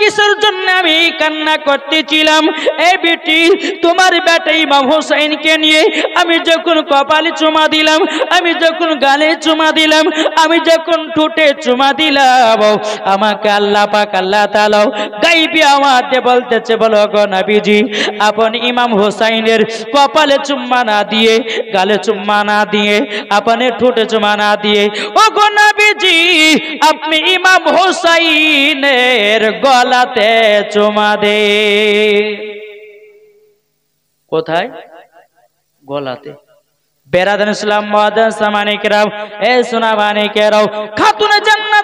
কিসের জন্য আমি কান্না করতেছিলাম এই বেটি তোমার বেটা ইমাম হোসাইনকে নিয়ে আমি যখন কপালে চুমা দিলাম আমি যখন গালে চুমা দিলাম আমি যখন ঠোঁটে চুমা দিলাম আমাকে আল্লাহ পাক আল্লাহ তালাও গাইবি আমাকে বলতেছে বলো গো নাবিজি আপন ইমাম হোসাইনের কপালে চুম্মা না দিয়ে গালে চুম্মা না দিয়ে আপনের ঠোঁটে চুমা না দিয়ে ও গো নাবিজি আপনি ইমাম হোসাইনের গল পালাতে চুমা দে কোথায় গলাতে বেরাদান ইসলাম মাদান সামানিকেরাও এ সোনা বানিকেরাও খাতুনে জান্নাত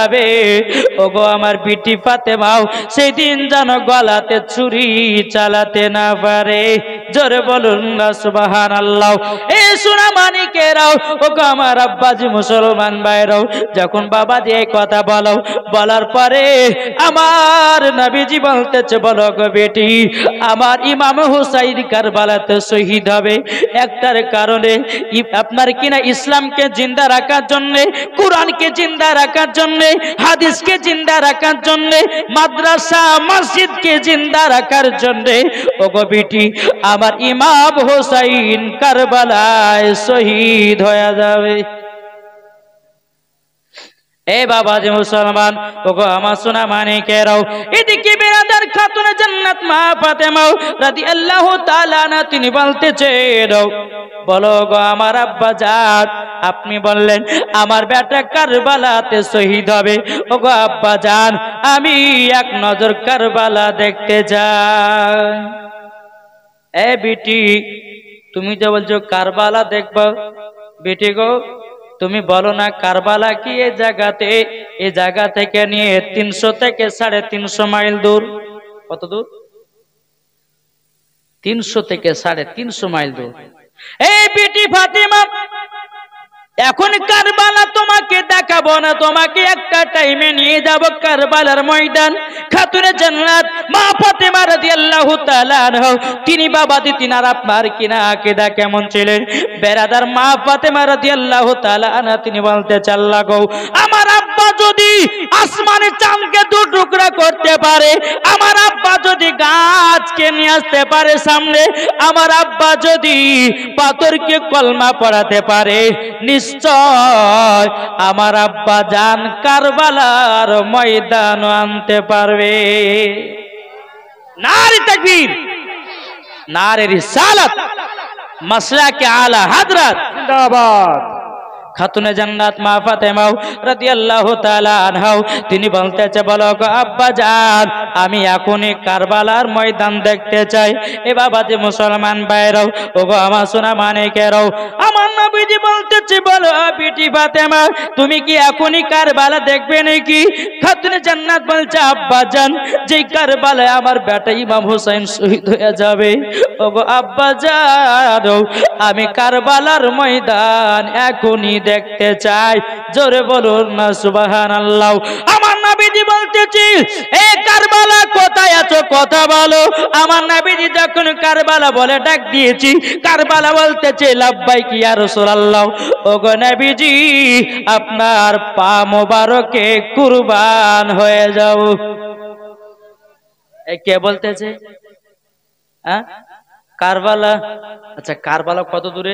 যাবে ওগো আমার পিটি পাতে মাও সেই দিন যেন গলাতে ছুরি চালাতে না পারে জোরে বলুন না সুবাহান আল্লাহ এ সোনা মানিকেরাও ওগো আমার আব্বাজি মুসলমান ভাইরাও যখন বাবা দিয়ে কথা বলো বলার পরে আমার নাবিজি বলতেছে বলো গো বেটি আমার ইমাম হুসাইন কারবালাতে শহীদ হবে একটার কারণে আপনার কিনা ইসলামকে জিন্দা রাখার জন্যে কোরআনকে জিন্দা রাখার জন্যে হাদিসকে জিন্দা রাখার জন্য মাদ্রাসা মসজিদকে জিন্দা রাখার জন্য ও বিটি আমার ইমাম হোসাইন কারবালায় শহীদ হয়ে যাবে এ বাবা যে মুসলমান গো আমার সোনা মানে কেরাও এদিকে বেরাদার খাতুন জান্নাত মা ফাতেমাও রাদিয়াল্লাহু তাআলা না তিনি বলতেছে দাও বলো গো আমার আব্বা জান আপনি বললেন আমার বেটা কারবালাতে শহীদ হবে ওগো আব্বা জান আমি এক নজর কারবালা দেখতে যাই এ বিটি তুমি যে বলছো কারবালা দেখবা বেটি গো তুমি বলো না কারবালা কি এ জায়গাতে এ জায়গা থেকে নিয়ে তিনশো থেকে সাড়ে তিনশো মাইল দূর কত দূর তিনশো থেকে সাড়ে তিনশো মাইল দূর এই বিটি ফাতিমা এখন কারবালা তোমাকে দেখাবো না তোমাকে একটা টাইমে নিয়ে যাবো কারবালার ময়দান খাতুরে জান্নাত মা ফাতেমা রাদিয়াল্লাহু তাআলা তিনি বাবা দি তিনার আপনার কিনা আকিদা কেমন ছিলেন বেরাদার মা ফাতেমা রাদিয়াল্লাহু তাআলা আনা তিনি বলতে চাল্লা গো আমার আব্বা যদি আসমানে চাঁদকে দু টুকরা করতে পারে আমার আব্বা যদি গাছকে নিয়ে আসতে পারে সামনে আমার আব্বা যদি পাথরকে কলমা পড়াতে পারে নিশ্চয় নিশ্চয় আমার আব্বা জান কারবালার ময়দান আনতে পারবে নারী তাকবীর নারীর সালাত মাসলা আলা হাজরাত জিন্দাবাদ খাতুনে জান্নাত মা ফাতেমাও রাদিয়াল্লাহু তাআলা আনহাও তিনি বলতেছে বলো গো আব্বা জান আমি এখনই কারবালার ময়দান দেখতে চাই এ বাবা যে মুসলমান ভাইরাও ওগো আমার সোনা মানে কেরাও আমার নবীজি বলতেছে বলো বিটি ফাতেমা তুমি কি এখনই কারবালা দেখবে নাকি খাতুনে জান্নাত বলছে আব্বা জান যেই কারবালায় আমার বেটা ইমাম হোসেন শহীদ হয়ে যাবে ওগো আব্বা জান আমি কারবালার ময়দান এখনই দেখতে চাই জোরে বলুন না সুবাহান আল্লাহ আমার নাবিজি বলতেছি এ কারবালা কোথায় আছো কথা বলো আমার নাবিজি যখন কারবালা বলে ডাক দিয়েছি কারবালা বলতেছে লাভবাই কি আর সোলাল্লাহ ও গো নাবিজি আপনার পা মোবারকে কুরবান হয়ে যাও কে বলতেছে কারবালা আচ্ছা কারবালা কত দূরে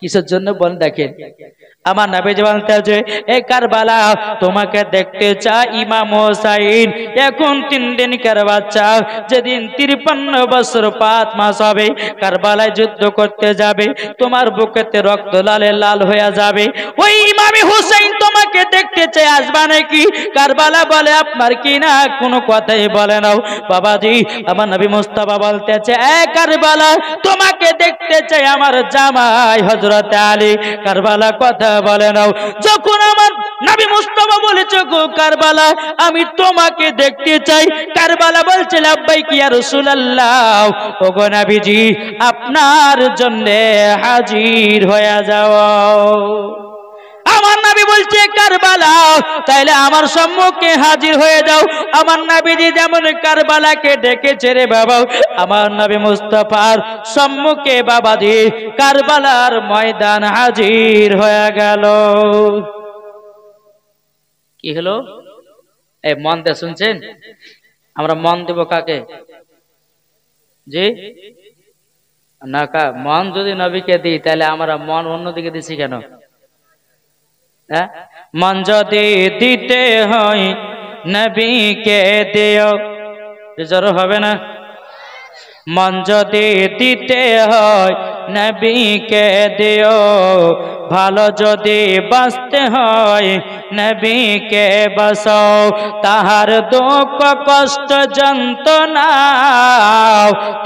কিসের জন্য বল দেখেন আমার নাবে যে এ বালা তোমাকে দেখতে চাই ইমাম হোসাইন এখন তিন দিন বাচ্চা যেদিন তিরপান্ন বছর পাঁচ মাস হবে কারবালায় যুদ্ধ করতে যাবে তোমার বুকেতে রক্ত লালে লাল হয়ে যাবে ওই ইমামি হুসাইন তোমাকে দেখতে চাই আসবা নাকি কারবালা বলে আপনার কি না কোনো কথাই বলে নাও বাবাজি আমার নবী মুস্তাফা বলতেছে এ কারবালা তোমাকে দেখতে চাই আমার জামাই হজর হজরত আলী কারবালা কথা বলে নাও যখন আমার নবী মুস্তফা বলেছে গো কারবালা আমি তোমাকে দেখতে চাই কারবালা বলছে লাভবাই কি আর রসুলাল্লাহ ও গো নবীজি আপনার জন্যে হাজির হয়ে যাও আমার নাবি বলছে কারবালা তাইলে আমার সম্মুখে হাজির হয়ে যাও আমার নাবিজি যেমন কারবালাকে ডেকেছে রে বাবা আমার নাবি মুস্তফার সম্মুখে বাবা বাবাজি কারবালার ময়দান হাজির হয়ে গেল কি হলো এই মন দে শুনছেন আমরা মন দেব কাকে জি না মন যদি নবীকে দিই তাহলে আমরা মন অন্যদিকে দিছি কেন মন যদি দিতে হয় নবীকে দিও জোর হবে না মন যদি দিতে হয় নবীকে দিও ভালো যদি বাঁচতে হয় নবীকে বাসাও তাহার দুঃখ কষ্ট যন্ত্রণা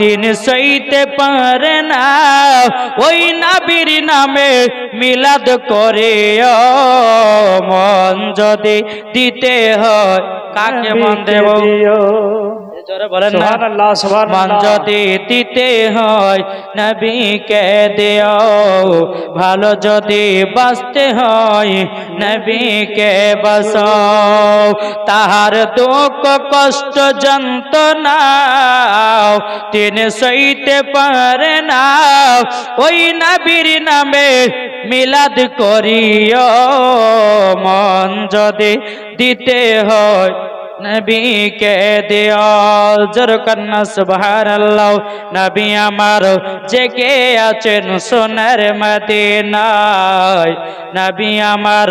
তিনি সইতে পারে না ওই নাবির নামে মিলাদ করে মন যদি দিতে হয় কাকে মন দেব যদি দিতে হয় দেও ভালো যদি বাঁচতে হয় নবীকে বাঁচাও তাহার দুঃখ কষ্ট যন্ত তিনি সইতে পারে না ওই নবীর নামে মিলাদ করিও মন যদি দিতে হয় নবীকে দিও জোরকন্যা সুবহান আল্লাহ নবী আমার জেগে আছেন সোনার মদিনায় নবী আমার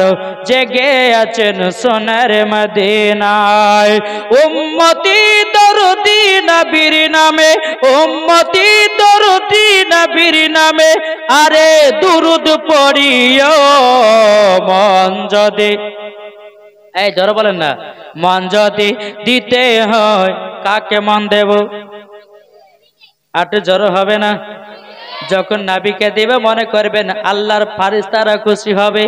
জেগে আছেন সোনার মদিনায় উম্মতি দরদি নবীর নামে উম্মতি দরদি নবীর নামে আরে দুরুদ পড়িও মন যদি এই জোরে বলেন না মন যদি দিতে হয় কাকে মন দেব আটে জড়ো হবে না যখন নাবিকে দেবে মনে করবেন আল্লাহর ফারিস তারা খুশি হবে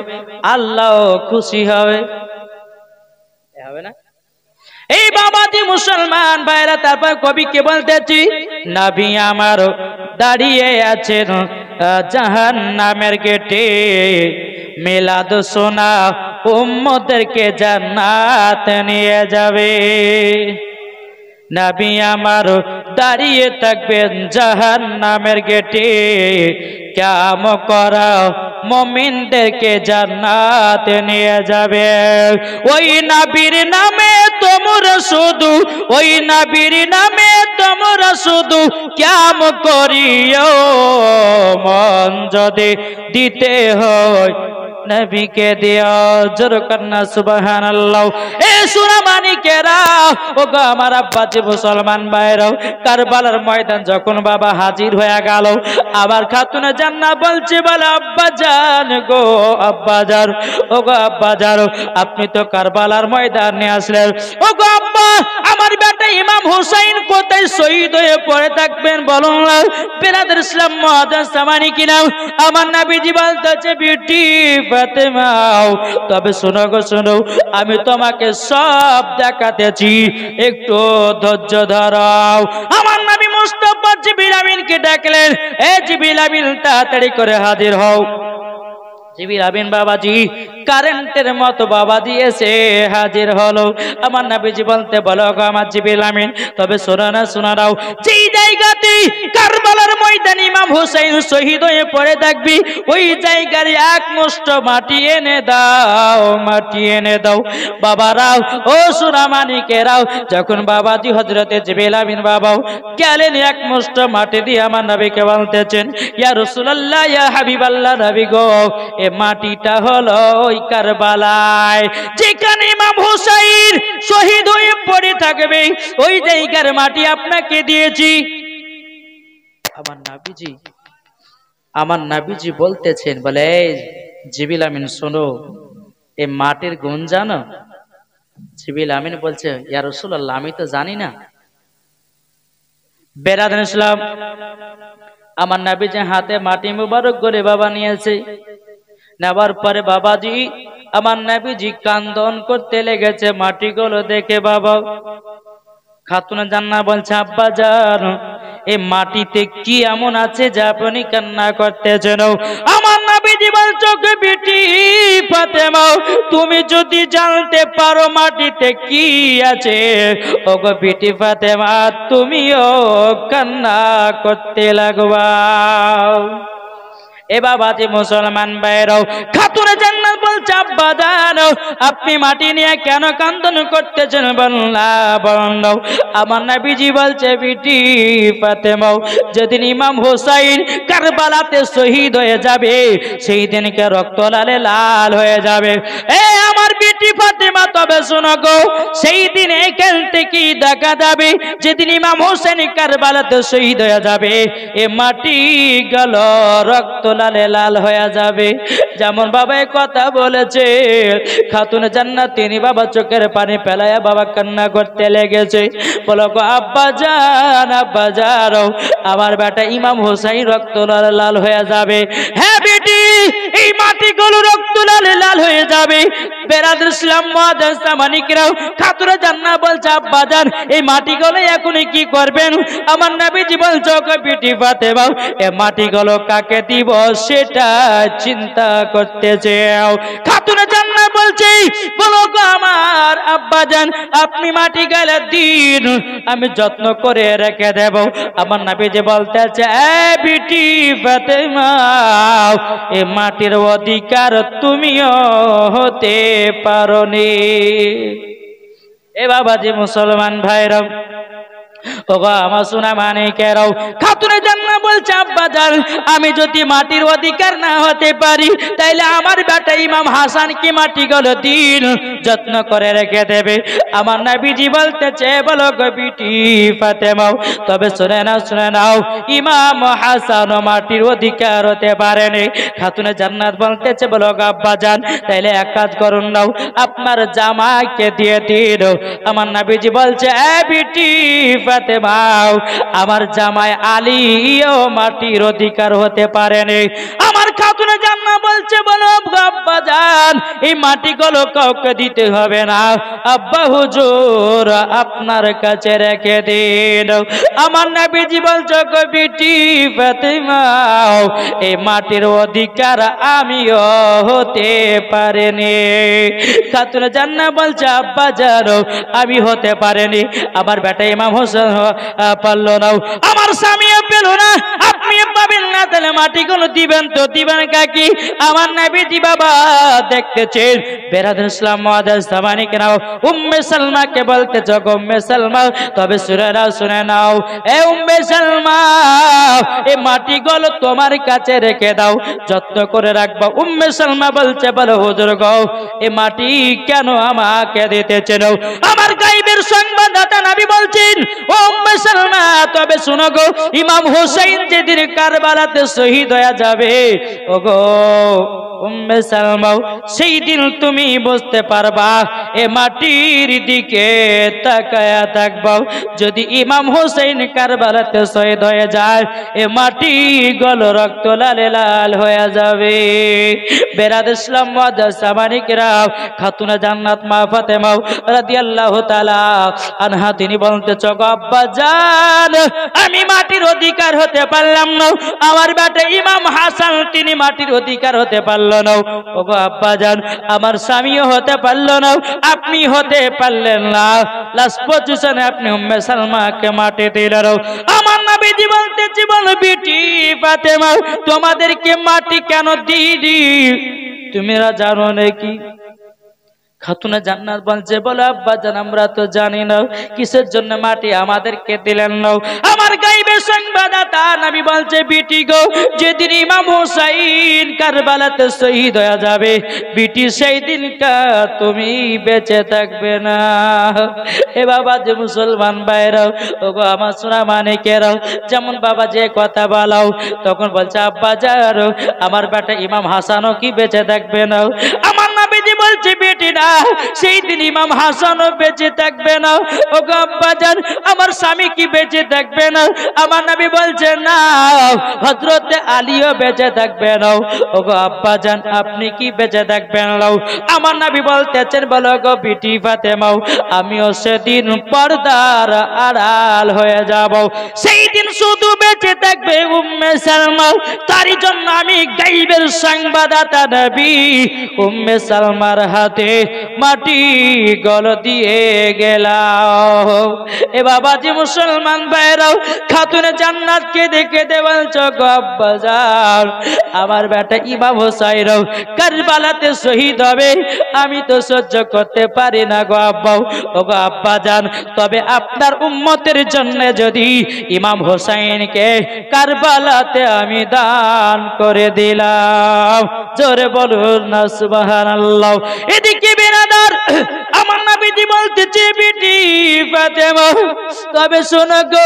আল্লাহ খুশি হবে হবে না এই বাবা দি মুসলমান ভাইরা তারপর কবি কে বলতেছি নাবি আমার দাঁড়িয়ে আছেন জাহান নামের গেটে মেলাদ সোনা উম্মদেরকে জান্নাত নিয়ে যাবে নবী আমার দাঁড়িয়ে থাকবেন জাহান নামের গেটে কাম করা মমিনদেরকে জান্নাত নিয়ে যাবে ওই নাবির নামে তোমরা শুধু ওই নাবির নামে তোমরা শুধু কাম করিও মন যদি দিতে হয় নবীকে দিও জোর কন্যা সুবহানাল্লাহ এ সুরা ও গো আমার মুসলমান কারবালার ময়দান যখন বাবা হাজির গেল আবার খাতুনে বলছে আব্বা জান গো আব্বা ও গো আব্বা আপনি তো কারবালার ময়দানে আসলেন ও গো আব্বা আমার বেটা ইমাম হুসাইন কোথায় শহীদ হয়ে পড়ে থাকবেন বলুন বেলাদের ইসলাম মহাদাস সামানি কিনা আমার নাবিজি বলতেছে বিউটি তবে শোনো গো শোনো আমি তোমাকে সব দেখাতেছি একটু ধৈর্য ধরাও আমার নামী মুস্তফা জিবিল আমিনকে দেখলেন এ জিবিল আমিন তাড়াতাড়ি করে হাজির হও জিবির আবিন বাবাজি কারেন্টের মতো মাটি এনে দাও মাটি এনে দাও বাবারাও ও সুরামানিকেরাও যখন বাবাজি হজরতে জিবির আমিন বাবাও কেলেন এক মুষ্ট মাটি দিয়ে আমার নবীকে বলতেছেন ইয়া রসুলাল্লাহ ইয়া হাবিবাল্লাহ নবী গো মাটিটা হলো ওই কারবালায় যেখানে ইমাম হুসাইন শহীদ হয়ে পড়ে থাকবে ওই জায়গার মাটি আপনাকে দিয়েছি আমার নাবিজি আমার নাবিজি বলতেছেন বলে জিবিল আমিন শোনো এ মাটির গুণ জানো জিবিল আমিন বলছে ইয়া রসুল্লাহ আমি তো জানি না আমার নাবিজি হাতে মাটি মুবারক করে বাবা নিয়েছে নেবার পরে বাবাজি আমার নাবিজি কান্দন করতে লেগেছে মাটিগুলো দেখে বাবা খাতুন জান্না বলছে আব্বা যান এই মাটিতে কি এমন আছে যা আপনি কান্না করতেছেন আমার নাবিজি চোখে বিটি ফাতেমাও তুমি যদি জানতে পারো মাটিতে কি আছে গো বিটি ফাতেমা তুমিও কান্না করতে লাগবা এ মুসলমান ভাইরাও খাতুরে জান্নাত বলছে আব্বা জানো আপনি মাটি নিয়ে কেন কান্দন করতেছেন বল্লা বন্ধ আমার নবীজি বলছে বিটি ফাতেমা যেদিন ইমাম হোসাইন কারবালাতে শহীদ হয়ে যাবে সেই দিনকে রক্ত লালে লাল হয়ে যাবে এ আমার বিটি ফাতেমা তবে শোনো গো সেই দিন এখান থেকে দেখা যাবে যেদিন ইমাম হোসেন কারবালাতে শহীদ হয়ে যাবে এ মাটি গেল রক্ত লালে লাল হয়ে যাবে যেমন বাবাই কথা বলেছে খাতুন জান্নাত তিনি বাবা চোখের পানি পেলায় বাবা কান্না করতে লেগেছে বলো গো আব্বা যান আব্বা যারও আমার বেটা ইমাম হোসাইন রক্ত লাল হয়ে যাবে হ্যাঁ বেটি এই মাটি গুলো রক্ত লাল হয়ে যাবে ইসলাম মহাদাস্তা মানিকরাও খাতুরা জান্না বলছে আব্বাজান এই এখনই কি করবেন আমার নাবিজি বলছ পাতে এ কাকে দিব সেটা চিন্তা করতে খাতুরা জান্না বলছে বলো গো আমার আব্বাজান আপনি মাটি গেলে দিন আমি যত্ন করে রেখে দেব আমার নাবিজি বলতে চায় বিটি এ মাটির অধিক নেককার তুমিও হতে পারি এ বাবা যে মুসলমান ভাইরা আমার মানে বলছে আমি যদি মাটির অধিকার না হতে পারি তাইলে আমার বেটা ইমাম হাসান কি মাটি গুলো দিন যত্ন করে রেখে দেবে আমার নাবিজি বলতেছে বলো গো বিটি ফাতেমাও তবে শুনে নাও শুনে নাও ইমাম হাসান মাটির অধিকার হতে পারেনি খাতুনে জান্নাত বলতেছে বলো গাব্বা যান তাইলে এক কাজ করুন নাও আপনার জামাকে দিয়ে দিন আমার বিজি বলছে এ বিটি ফাতে হতে পাও আমার জামায় আলীও মাটির অধিকার হতে পারেনি খাতুনে বলছে বলো আব্বা যান এই কাউকে দিতে হবে না আব্বা হুজুর আপনার কাছে রেখে দিন আমার বলছো কবিটি এই মাটির অধিকার আমিও হতে পারেনি খাতুনে জান্না বলছে আব্বা যান আমি হতে পারেনি আমার বেটা ইমাম হোসেন পারলো না আমার স্বামী পেল না আপনি পাবেন না তাহলে মাটিগুলো দিবেন তো দিবেন পরিবার কাকি আমার বাবা দেখতেছেন বেরাদুল ইসলাম মহাদাস জামানি কেন উম্মে সালমাকে বলতে চক উম্মে সালমা তবে শুনে নাও এ উম্মে সালমা এ মাটি গল তোমার কাছে রেখে দাও যত্ন করে রাখবা উম্মে সালমা বলছে বলো হুজুর এ মাটি কেন আমাকে দিতেছে আমার আমাদের সংবাদদাতা নবী বলছেন ও উম্মে সালমা তবে শুনো গো ইমাম হোসেন যেদিন কারবালাতে শহীদ হয়ে যাবে ওগো উম্মে সালমাও সেই দিন তুমি বুঝতে পারবা এ মাটির দিকে তাকায়া থাকবাও যদি ইমাম হোসেন কারবালাতে শহীদ হয়ে যায় এ মাটি গল রক্ত লালে লাল হয়ে যাবে বেরাদ ইসলাম সামানিকরাম খাতুনা জান্নাত মা ফাতেমাও রাদিয়াল্লাহু তাআলা আনহা তিনি বলতে চক আব্বা জান আমি মাটির অধিকার হতে পারলাম না আমার বেটা ইমাম হাসান তিনি মাটির অধিকার হতে পারল পারলো না ওগো আব্বা যান আমার স্বামীও হতে পারলো না আপনি হতে পারলেন না লাস্ট পজিশনে আপনি উম্মে সালমাকে মাটি দিলেন আমার নবীজি বলতেছি বল বিটি ফাতেমা তোমাদেরকে মাটি কেন দিই তুমিরা জানো নাকি খাতুনা জান্নাত বলছে বলো আব্বা জান আমরা তো জানি না কিসের জন্য মাটি আমাদেরকে দিলেন না আমার গাইবে সংবাদাতা নবী বলছে বিটি গো যেদিন ইমাম হুসাইন কারবালাতে শহীদ হয়ে যাবে বিটি সেই দিনটা তুমি বেঁচে থাকবে না হে বাবা যে মুসলমান ভাইরাও ওগো আমার সোনা মানে কেরাও যেমন বাবা যে কথা বলাও তখন বলছে আব্বা যার আমার বেটা ইমাম হাসানও কি বেঁচে থাকবে না আমার না বলছি বেটি না সেই দিন ইমাম হাসানও বেঁচে থাকবে না ও গব্বাজান আমার স্বামী কি বেঁচে থাকবে না আমার নবী বলছে না হজরতে আলীও বেঁচে থাকবে না ও গো আপনি কি বেঁচে থাকবেন না আমার নবী বলতেছেন বলো গো বিটি ফাতেমাও আমিও সেদিন পর্দার আড়াল হয়ে যাব সেই দিন শুধু বেঁচে থাকবে উম্মে সালমা তারই জন্য আমি গাইবের সংবাদদাতা নবী উম্মে সালমা আমার হাতে মাটি গল দিয়ে গেলাম এ বাবা যে মুসলমান ভাইরাও খাতুনে জান্নাতকে দেখে দেওয়াল চক বাজার আমার বেটা ইমাম সাইরাও কারবালাতে শহীদ হবে আমি তো সহ্য করতে পারি না গো আব্বাও ও গো আব্বা যান তবে আপনার উম্মতের জন্য যদি ইমাম হোসাইনকে কারবালাতে আমি দান করে দিলাম জোরে বলুন না সুবাহ আল্লাহ দাও এদিকে বেরাদার আমার নাবিদি বলতেছে বিটি ফাতেমা তবে শোনো গো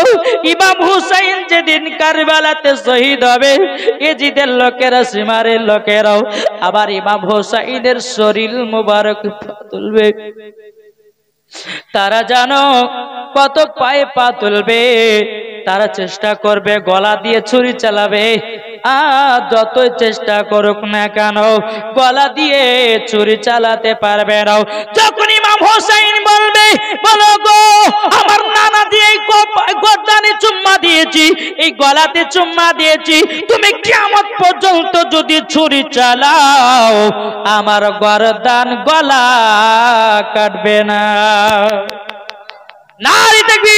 ইমাম হুসাইন যেদিন কারবালাতে শহীদ হবে এজিদের লোকেরা সীমারের লোকেরাও আবার ইমাম হুসাইনের শরীর মুবারক তুলবে তারা জানো কত পায়ে পা তুলবে তারা চেষ্টা করবে গলা দিয়ে ছুরি চালাবে আর যতই চেষ্টা করুক না কেন গলা দিয়ে চুরি চালাতে পারবে না যখন ইমাম হোসাইন বলবে বলো গো আমার নানা দিয়ে এই চুম্মা দিয়েছি এই গলাতে চুম্মা দিয়েছি তুমি কেমন পর্যন্ত যদি ছুরি চালাও আমার গরদান গলা কাটবে না নারী দেখবি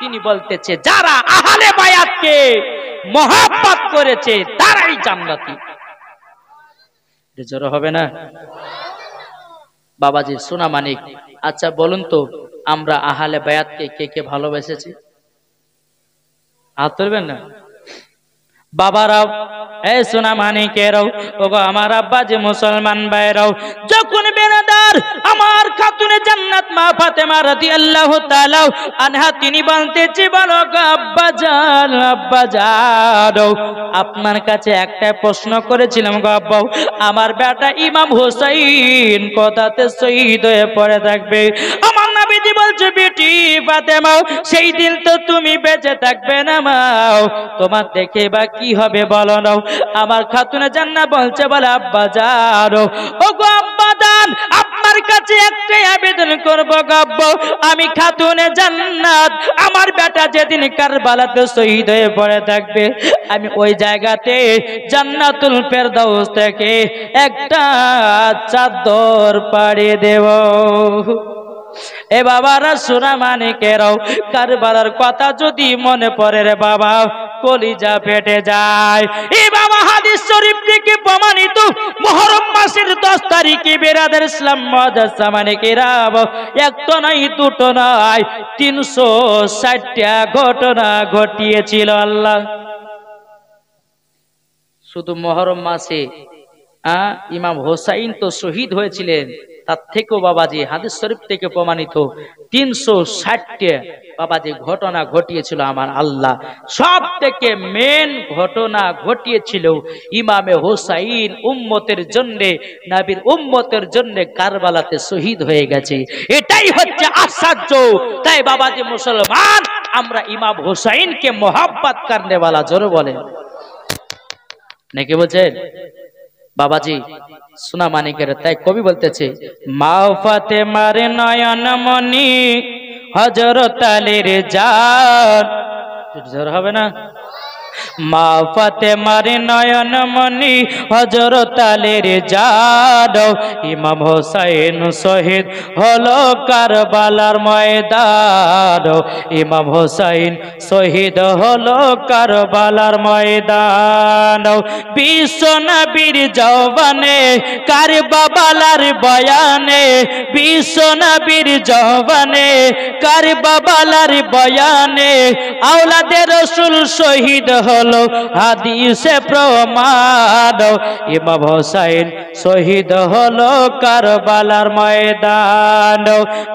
তিনি বলতেছে যারা আহালে বায়াতকে মহাপাত করেছে তারাই জান্নাতি জোর হবে না বাবাজি সোনা মানিক আচ্ছা বলুন তো আমরা আহালে বায়াতকে কে কে ভালোবেসেছি হাত তুলবেন না বাবারাও এই সোনা মানিকেরও ওগো আমার আব্বা যে মুসলমান ভাইরাও যখন বেড়াত আমার আমার খাতুনে জান্নাত মা ফাতেমা রাদিয়াল্লাহু তাআলা আনহা তিনি বলতেছে বলো গাব্বা জান আব্বা জান আপনার কাছে একটা প্রশ্ন করেছিলাম গাব্বা আমার বেটা ইমাম হোসাইন কথাতে শহীদ হয়ে পড়ে থাকবে আমার বলছে বেটি ফাতেমা সেই দিন তো তুমি বেঁচে থাকবে না মাও তোমার দেখে বা কি হবে বলো আমার খাতুনে জান্না বলছে বলে আব্বা জানো ও গো আব্বা দান আপনার কাছে একটাই আবেদন করব গাব্য আমি খাতুনে জান্নাত আমার বেটা যেদিন কারবালাতে শহীদ হয়ে পড়ে থাকবে আমি ওই জায়গাতে জান্নাতুল ফেরদাউস থেকে একটা চাদর পাড়ে দেব এ বাবারা মানে কেরাও কারবালার কথা যদি মনে পড়ে রে বাবা কলিজা ফেটে যায় এ বাবা হাদিস শরীফ থেকে প্রমাণিত মহরম মাসের 10 তারিখে বিরাদের ইসলাম মাদ্রাসা মানে কেরাব এক তো নাই দুটো নাই 360 টা ঘটনা ঘটিয়েছিল আল্লাহ শুধু মহরম মাসে আ ইমাম হোসাইন তো শহীদ হয়েছিলেন তার থেকেও বাবাজি হাদিস শরীফ থেকে প্রমাণিত তিনশো ষাটটে বাবাজি ঘটনা ঘটিয়েছিল আমার আল্লাহ সব থেকে মেন ঘটনা ঘটিয়েছিল ইমামে হোসাইন উম্মতের জন্যে নাবির উম্মতের জন্যে কারবালাতে শহীদ হয়ে গেছে এটাই হচ্ছে আশ্চর্য তাই বাবাজি মুসলমান আমরা ইমাম হোসাইনকে মোহাব্বত কারণে বলা জোর বলে নাকি বলছেন বাবাজি সোনা মানিকের তাই কবি বলতেছে মাফাতে মারে নয়ন মনি হজরত আলীর জান জোর হবে না মা মারে নয়ন মনি হজর তালের যাদব ইমাম হোসাইন শহীদ হলো কারবালার ময়দান ইমাম হোসাইন শহীদ হলো কারবালার ময়দান বিশ্ব নবীর জবানে বাবালার বয়ানে বিশ্ব নবীর জবানে বাবালার বয়ানে আওলাদের রসুল শহীদ হল হলো হাদিসে প্রমাণ ইমাম হোসাইন শহীদ হলো কারবালার ময়দান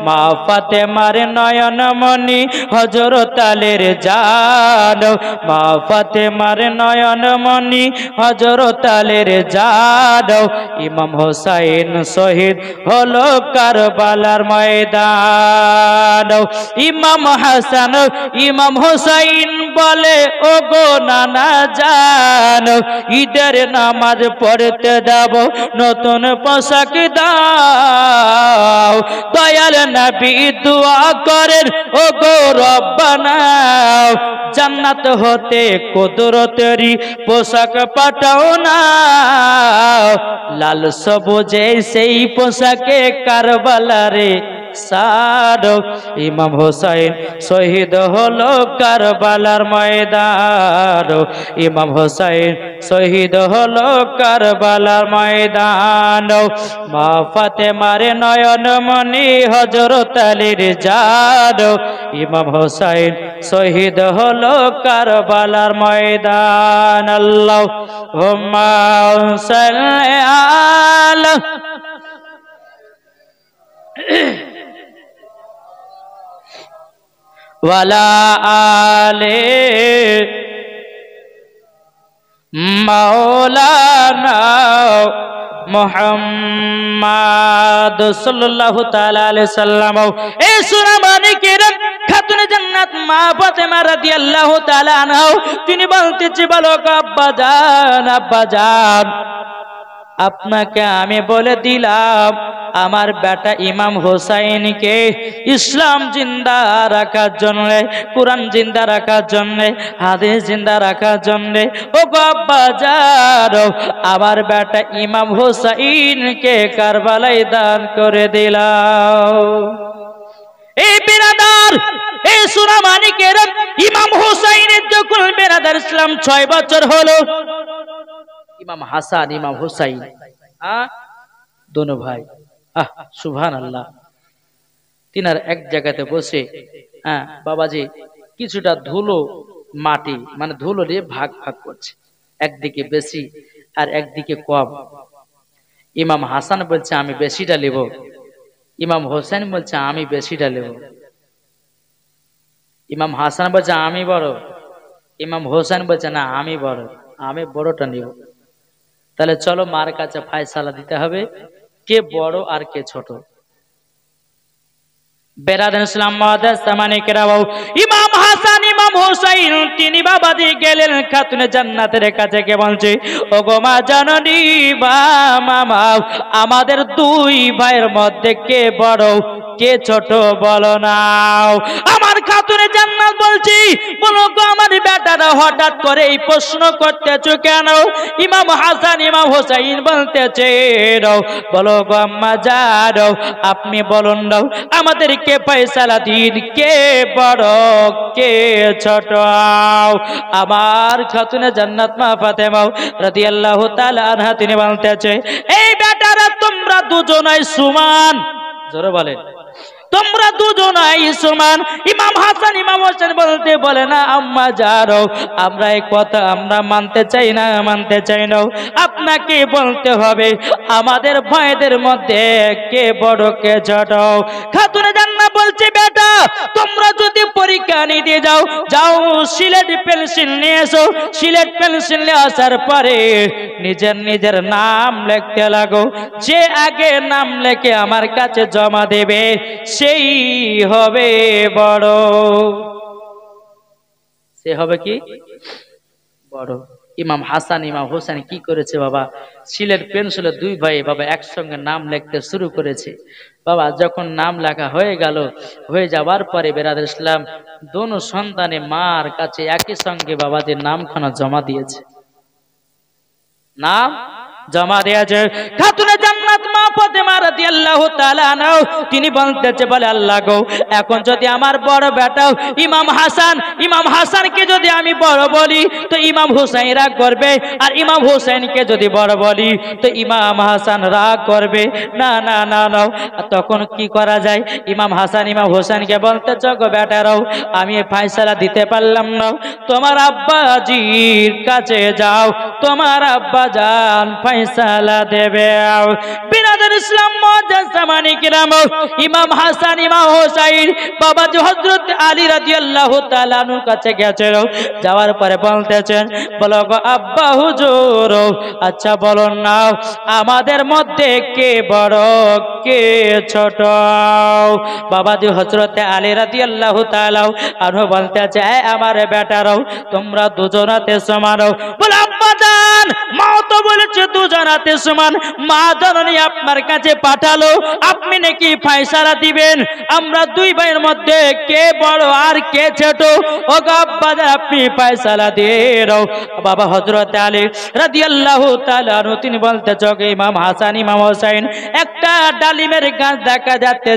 মা ফাতে মারে নয়ন মনি হজর তালের জান মা ফাতে মারে নয়ন মনি হজর তালের জান ইমাম হোসাইন শহীদ হলো কারবালার ময়দান ইমাম হাসান ইমাম হোসাইন বলে ও গো না নানা জান ঈদের নামাজ পড়তে যাব নতুন পোশাক দাও দয়াল নবী দোয়া করেন ও গো রব্বানা জান্নাত হতে কুদরতেরই পোশাক পাঠাও না লাল সবুজে সেই পোশাকে কারবালারে সারক ইমাম হোসাইন শহীদ হলো কারবালার ময়দান ইমাম হোসাইন শহীদ হলো কারবালার ময়দান মা ফাতে মারে নয়ন মনি হজরত আলীর জান ইমাম হোসাইন শহীদ হলো কারবালার ময়দান আল্লাহ হুম্মা সাল্লি আলা ولا آل مولانا মোহাম্মদ সাল্লাল্লাহু তাআলা আলাইহি সাল্লাম এই সূরা মানিকের খাতুন জান্নাত মা ফাতেমা রাদিয়াল্লাহু তাআলা আনহা তিনি বলতেছে বালক আব্বা জান আব্বা জান আপনাকে আমি বলে দিলাম আমার বেটা ইমাম হোসাইনকে ইসলাম জিন্দা রাখার জন্যে কোরআন জিন্দা রাখার জন্যে হাদিস জিন্দা রাখার জন্যে ও যার আমার বেটা ইমাম হোসাইনকে কারবালাই দান করে দিলাম এই বিরাদার এই সুরামানিকের ইমাম হোসাইনের যখন বেরাদার ইসলাম ছয় বছর হলো ইমাম হাসান ইমাম হুসাইন দোনো ভাই আহ সুভান আল্লাহ তিনার এক জায়গাতে বসে হ্যাঁ বাবাজি কিছুটা ধুলো মাটি মানে ধুলো নিয়ে ভাগ ভাগ করছে একদিকে বেশি আর একদিকে কম ইমাম হাসান বলছে আমি বেশিটা নেব ইমাম হোসেন বলছে আমি বেশিটা নেব ইমাম হাসান বলছে আমি বড় ইমাম হোসেন বলছে না আমি বড় আমি বড়টা নেব তাহলে চলো মার কাছে ফায়সালা দিতে হবে কে বড় আর কে ছোট বেরাদ ইসলাম ইমাম হাসান ইমাম হুসাইন তিনি বাবা দিয়ে গেলেন খাতুনে জান্নাতের কাছে কে বলছে ও গো মা মামা আমাদের দুই ভাইয়ের মধ্যে কে বড় কে ছোট বলো নাও আমার খাতুনে জান্নাত বলছি বলো গো আমার বেটারা হঠাৎ করে এই প্রশ্ন করতেছ কেন ইমাম হাসান ইমাম হোসাইন বলতেছে বলো গো আম্মা যাও আপনি বলুন আমাদের কে পয়সালা দিন কে বড় কে ছোট আমার খাতুনে জান্নাত মা ফাতেমাও রাদিয়াল্লাহু তাআলা আনহা তিনি বলতেছে এই বেটারা তোমরা দুজনাই সমান জোরে বলেন তোমরা দুজনাই সমান ইমাম হাসান ইমাম হোসেন বলতে বলে না আম্মা যারও আমরা এই কথা আমরা মানতে চাই না মানতে চাই না আপনাকে বলতে হবে আমাদের ভাইদের মধ্যে কে বড় কে ছোট খাতুনে জান্না বলছে বেটা তোমরা যদি পরীক্ষা নিতে যাও যাও সিলেট পেন্সিল নিয়ে এসো সিলেট পেন্সিল নিয়ে আসার পরে নিজের নিজের নাম লিখতে লাগো যে আগে নাম লেখে আমার কাছে জমা দেবে সে সেই হবে বড় সে হবে কি বড় ইমাম হাসান ইমাম হোসেন কি করেছে বাবা সিলেট পেন্সিলে দুই ভাই বাবা একসঙ্গে নাম লেখতে শুরু করেছে বাবা যখন নাম লেখা হয়ে গেল হয়ে যাওয়ার পরে বেরাদ ইসলাম দোনো সন্তানে মার কাছে একই সঙ্গে বাবা যে নামখানা জমা দিয়েছে নাম জমা দেওয়া যায় খাতুনে তিনি বলতেছে বলে আল্লাহ গো এখন যদি আমার বড় বেটাও ইমাম হাসান ইমাম হাসানকে যদি আমি বড় বলি তো ইমাম হুসাইন রাগ করবে আর ইমাম হুসাইনকে যদি বড় বলি তো ইমাম হাসান রাগ করবে না না না তখন কি করা যায় ইমাম হাসান ইমাম বলতে আমি ফাইসালা দিতে পারলাম না তোমার আব্বাজির কাছে যাও তোমার আব্বা যান ফায়সালা দেবে যাওয়ার পরে বলতেছেন আব্বা হুজুর আচ্ছা বলুন না আমাদের মধ্যে কে বড় কে ছোট বাবাজি হজরত আলী রাজি আল্লাহ আরো বলতে আছে আমার বেটারও তোমরা দুজনাতে সমানো বলে আব্বাদান মা তো বলেছে দুজনাতে সমান মা জননী আপনার কাছে পাঠালো আপনি নাকি ফাইসারা দিবেন আমরা দুই ভাইয়ের মধ্যে কে বড় আর কে ছোট ও গাব্বাজার আপনি ফাইসালা দিয়ে বাবা হজরত আলী রাদি আল্লাহ তিনি বলতে চোখ ইমাম হাসান ইমাম হোসেন একটা ডালিমের গাছ দেখা যাচ্ছে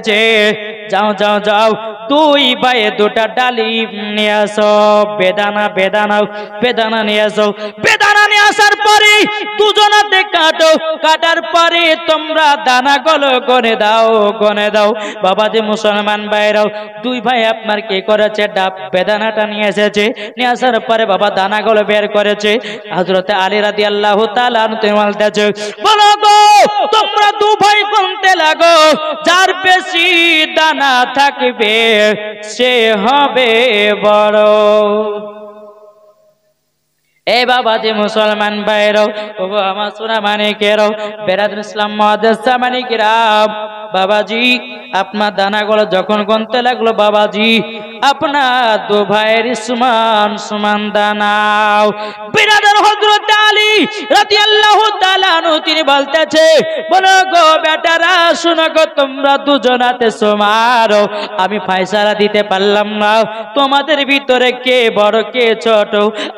যাও যাও যাও দুই ভাইয়ে দুটা ডালিম নিয়ে আসো বেদানা বেদানা বেদানা নিয়ে আসো বেদানা নিয়ে আসার পরে দুজনাতে কাটো কাটার পরে তোমরা দানা গনে দাও গনে দাও বাবা যে মুসলমান ভাইরাও দুই ভাই আপনার করেছে ডাব বেদানাটা নিয়ে এসেছে নিয়ে আসার পরে বাবা দানা বের করেছে আলী আল্লাহ তোমরা দু ভাই গুনতে লাগো যার বেশি দানা থাকবে সে হবে বড় এ বাবা যে মুসলমান ইসলাম মহাদেশা বাবাজি আপনার দানাগুলো যখন গনতে লাগলো বাবাজি আপনার দু ভাইয়ের সুমান সুমান দানাও বিরাদার হজরত আমি ফাইসারা দিতে পারলাম না তোমাদের ভিতরে কে বড় কে ছোট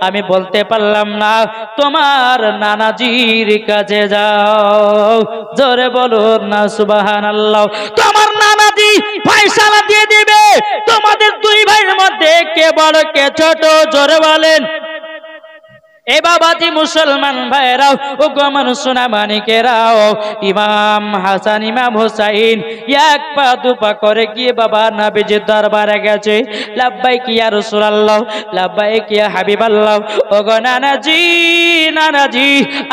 আমি বলতে পারলাম না তোমার নানাজির কাছে যাও জোরে বলো না সুবহানাল্লাহ তোমার নানাজি ফায়সালা দিয়ে দিবে তোমাদের দুই ভাইয়ের মধ্যে কে বড় কে ছোট জোরে বলেন এ বাবাজি মুসলমান ভাইরাও ও গমন সোনা রাও ইমাম হাসান ইমাম হোসাইন এক পা দুপা করে গিয়ে বাবা নাবিজির দরবারে গেছে লাভবাই কিয়া রসুলাল্লাহ লাভবাই কিয়া হাবিবাল্লাহ ও গো নানাজি নানাজি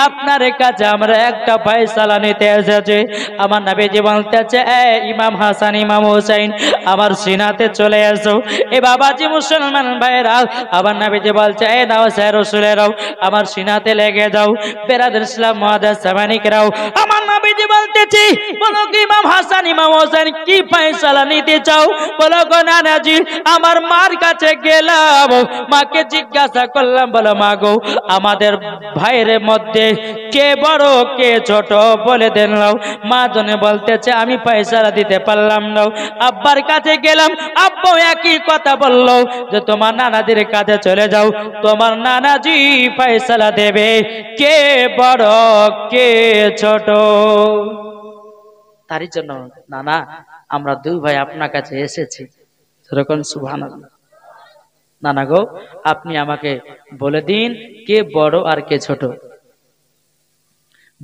আপনার কাছে আমরা একটা ফয়সালা নিতে এসেছে আমার নাবিজি বলতেছে এ ইমাম হাসান ইমাম হুসাইন আমার সিনাতে চলে আসো এ বাবাজি মুসলমান ভাইরাও আমার নাবিজি বলছে এ নাও স্যার রসুলেরাও আমার সিনাতে লেগে যাও বেরাদের ইসলাম মহাদাস সামানিকরাও আমার নবীজি বলতেছি বলো কি ইমাম হাসান ইমাম হোসেন কি পয়সালা নিতে চাও বলো গো নানাজি আমার মার কাছে গেলাম মাকে জিজ্ঞাসা করলাম বলো মা গো আমাদের ভাইয়ের মধ্যে কে বড় কে ছোট বলে দেন নাও মা জনে বলতেছে আমি পয়সারা দিতে পারলাম না আব্বার কাছে গেলাম আব্বাও একই কথা বলল যে তোমার নানাজির কাছে চলে যাও তোমার নানাজি ফয়সালা দেবে কে বড় কে ছোট তারই জন্য নানা আমরা দুই ভাই আপনার কাছে এসেছি সেরকম সুভান নানা গো আপনি আমাকে বলে দিন কে বড় আর কে ছোট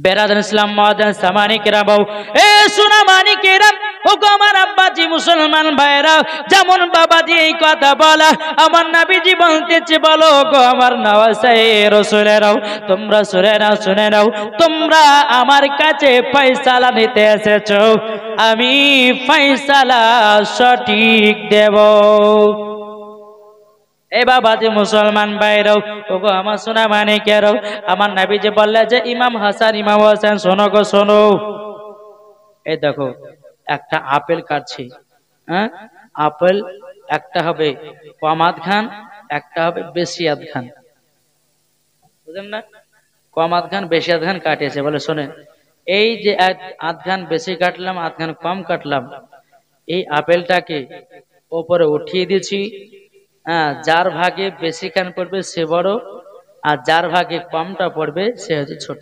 বেরাদন ইসলাম মাদান সামানি কেরাবাউ এ সোনা মানিকেরাম ওগো আমার আব্বাজি মুসলমান ভাইরা যেমন বাবাজি এই কথা বলা আমার নাবিজি বলতেছে বলো গো আমার নওয়াসাই রসুলেরাও তোমরা শুনে নাও শুনে নাও তোমরা আমার কাছে ফয়সালা নিতে এসেছ আমি ফয়সালা সঠিক দেব এ বাবা যে মুসলমান ভাইরাও ওগো আমার সোনা মানে কেরাও আমার নাবি যে বললে যে ইমাম হাসান ইমাম হাসান শোনো গো শোনো এই দেখো একটা আপেল কাটছি হ্যাঁ আপেল একটা হবে কমাদ খান একটা হবে বেশি আধ খান বুঝলেন না কমাদ খান আধ খান কাটিয়েছে বলে শোনেন এই যে আধ ঘান বেশি কাটলাম আধ ঘান কম কাটলাম এই আপেলটাকে ওপরে উঠিয়ে দিচ্ছি হ্যাঁ, যার ভাগে বেশি খান পড়বে সে বড় আর যার ভাগে কমটা পড়বে সে হচ্ছে ছোট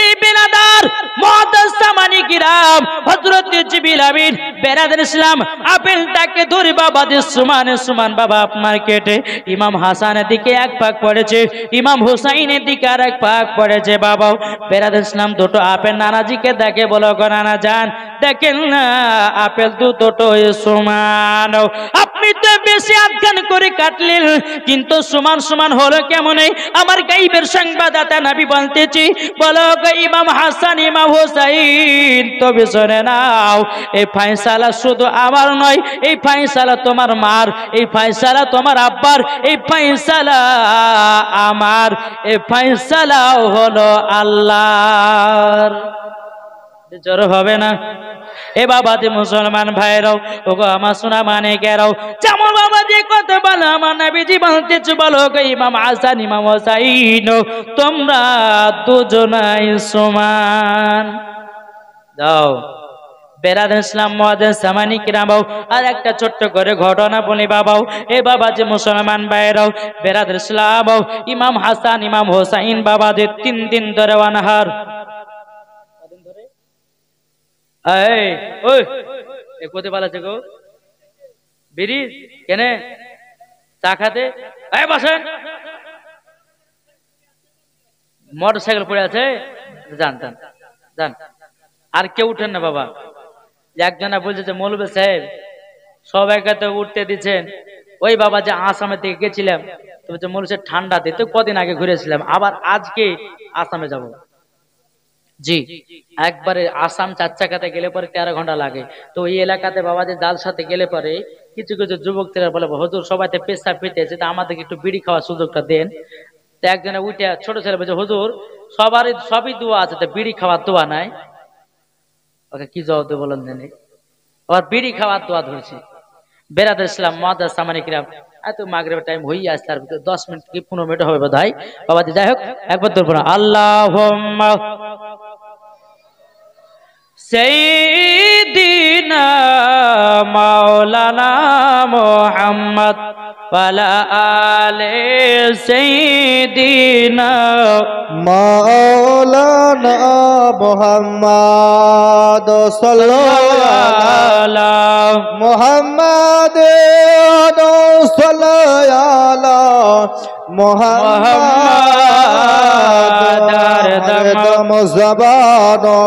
এই বেনাদার হজরত বাবা সুমান বাবা আপনার কেটে ইমাম হাসানের দিকে এক পাক পড়েছে ইমাম হুসাইনের দিকে আর এক পাক পড়েছে বাবা বেরাদের ইসলাম দুটো আপেল নানাজিকে দেখে বলো গো নানা যান দেখেন না আপেল দু দুটো সমান আপনি তো বেশি আখ্যান করে কাটলেন কিন্তু সমান সমান হলো কেমন আমার গাইবের সংবাদাতা নাবি বলতেছি বলো ইমাম হাসান ইমাম হোসাইন তবে শোনে নাও এই ফাইসালা শুধু আমার নয় এই ফাইসালা তোমার মার এই ফাইসালা তোমার আব্বার এই ফাইসালা আমার এ ফাইসালাও হলো আল্লাহর জ্বর হবে না এ বাবা যে মুসলমান ভাইরাও ওগো আমার সোনা মানে গেরাও যেমন বাবা যে কত বলো আমার নবীজি বলতেছে বলো ইমাম ইমাম হোসাইন তোমরা দুজনাই সমান দাও বেরাদ ইসলাম মহাদেন সামানি কিরামাও আর একটা ছোট্ট করে ঘটনা বলি বাবাও এ বাবা যে মুসলমান বাইরাও বেরাদ ইসলাম ইমাম হাসান ইমাম হোসাইন বাবা যে তিন দিন ধরে অনাহার মোটরসাইকেল পড়ে আছে জানতেন জান আর কেউ উঠেন না বাবা একজনা বলছে যে মৌলবে সাহেব সবাইকে তো উঠতে দিচ্ছেন ওই বাবা যে আসামের দিকে গেছিলাম তো বলছে মৌলু ঠান্ডা দিতে কদিন আগে ঘুরেছিলাম আবার আজকে আসামে যাব জি একবারে আসাম চার চাকাতে গেলে পরে তেরো ঘন্টা লাগে তো এই এলাকাতে বাবাদের জাল সাথে গেলে পরে কিছু কিছু যুবক তেরা বলে হজুর সবাইতে পেশা পেতেছে তো আমাদেরকে একটু বিড়ি খাওয়ার সুযোগটা দেন তো একজনে উঠে ছোট ছেলে বলছে হজুর সবারই সবই দোয়া আছে তো বিড়ি খাওয়ার দোয়া নাই ওকে কি জবাব দেবো বলেন জানি আবার বিড়ি খাওয়ার দোয়া ধরছি বেড়াতে এসেছিলাম মাদাস সামানিক এত মাগরে টাইম হয়ে আসছে তার ভিতরে দশ মিনিট কি পনেরো মিনিট হবে বোধ হয় বাবা যাই হোক একবার ধরবো না আল্লাহ سيدنا مولانا محمد وعلى آل سيدنا مولانا محمد صلى الله على محمد صلى الله محمد محمد دم زبانه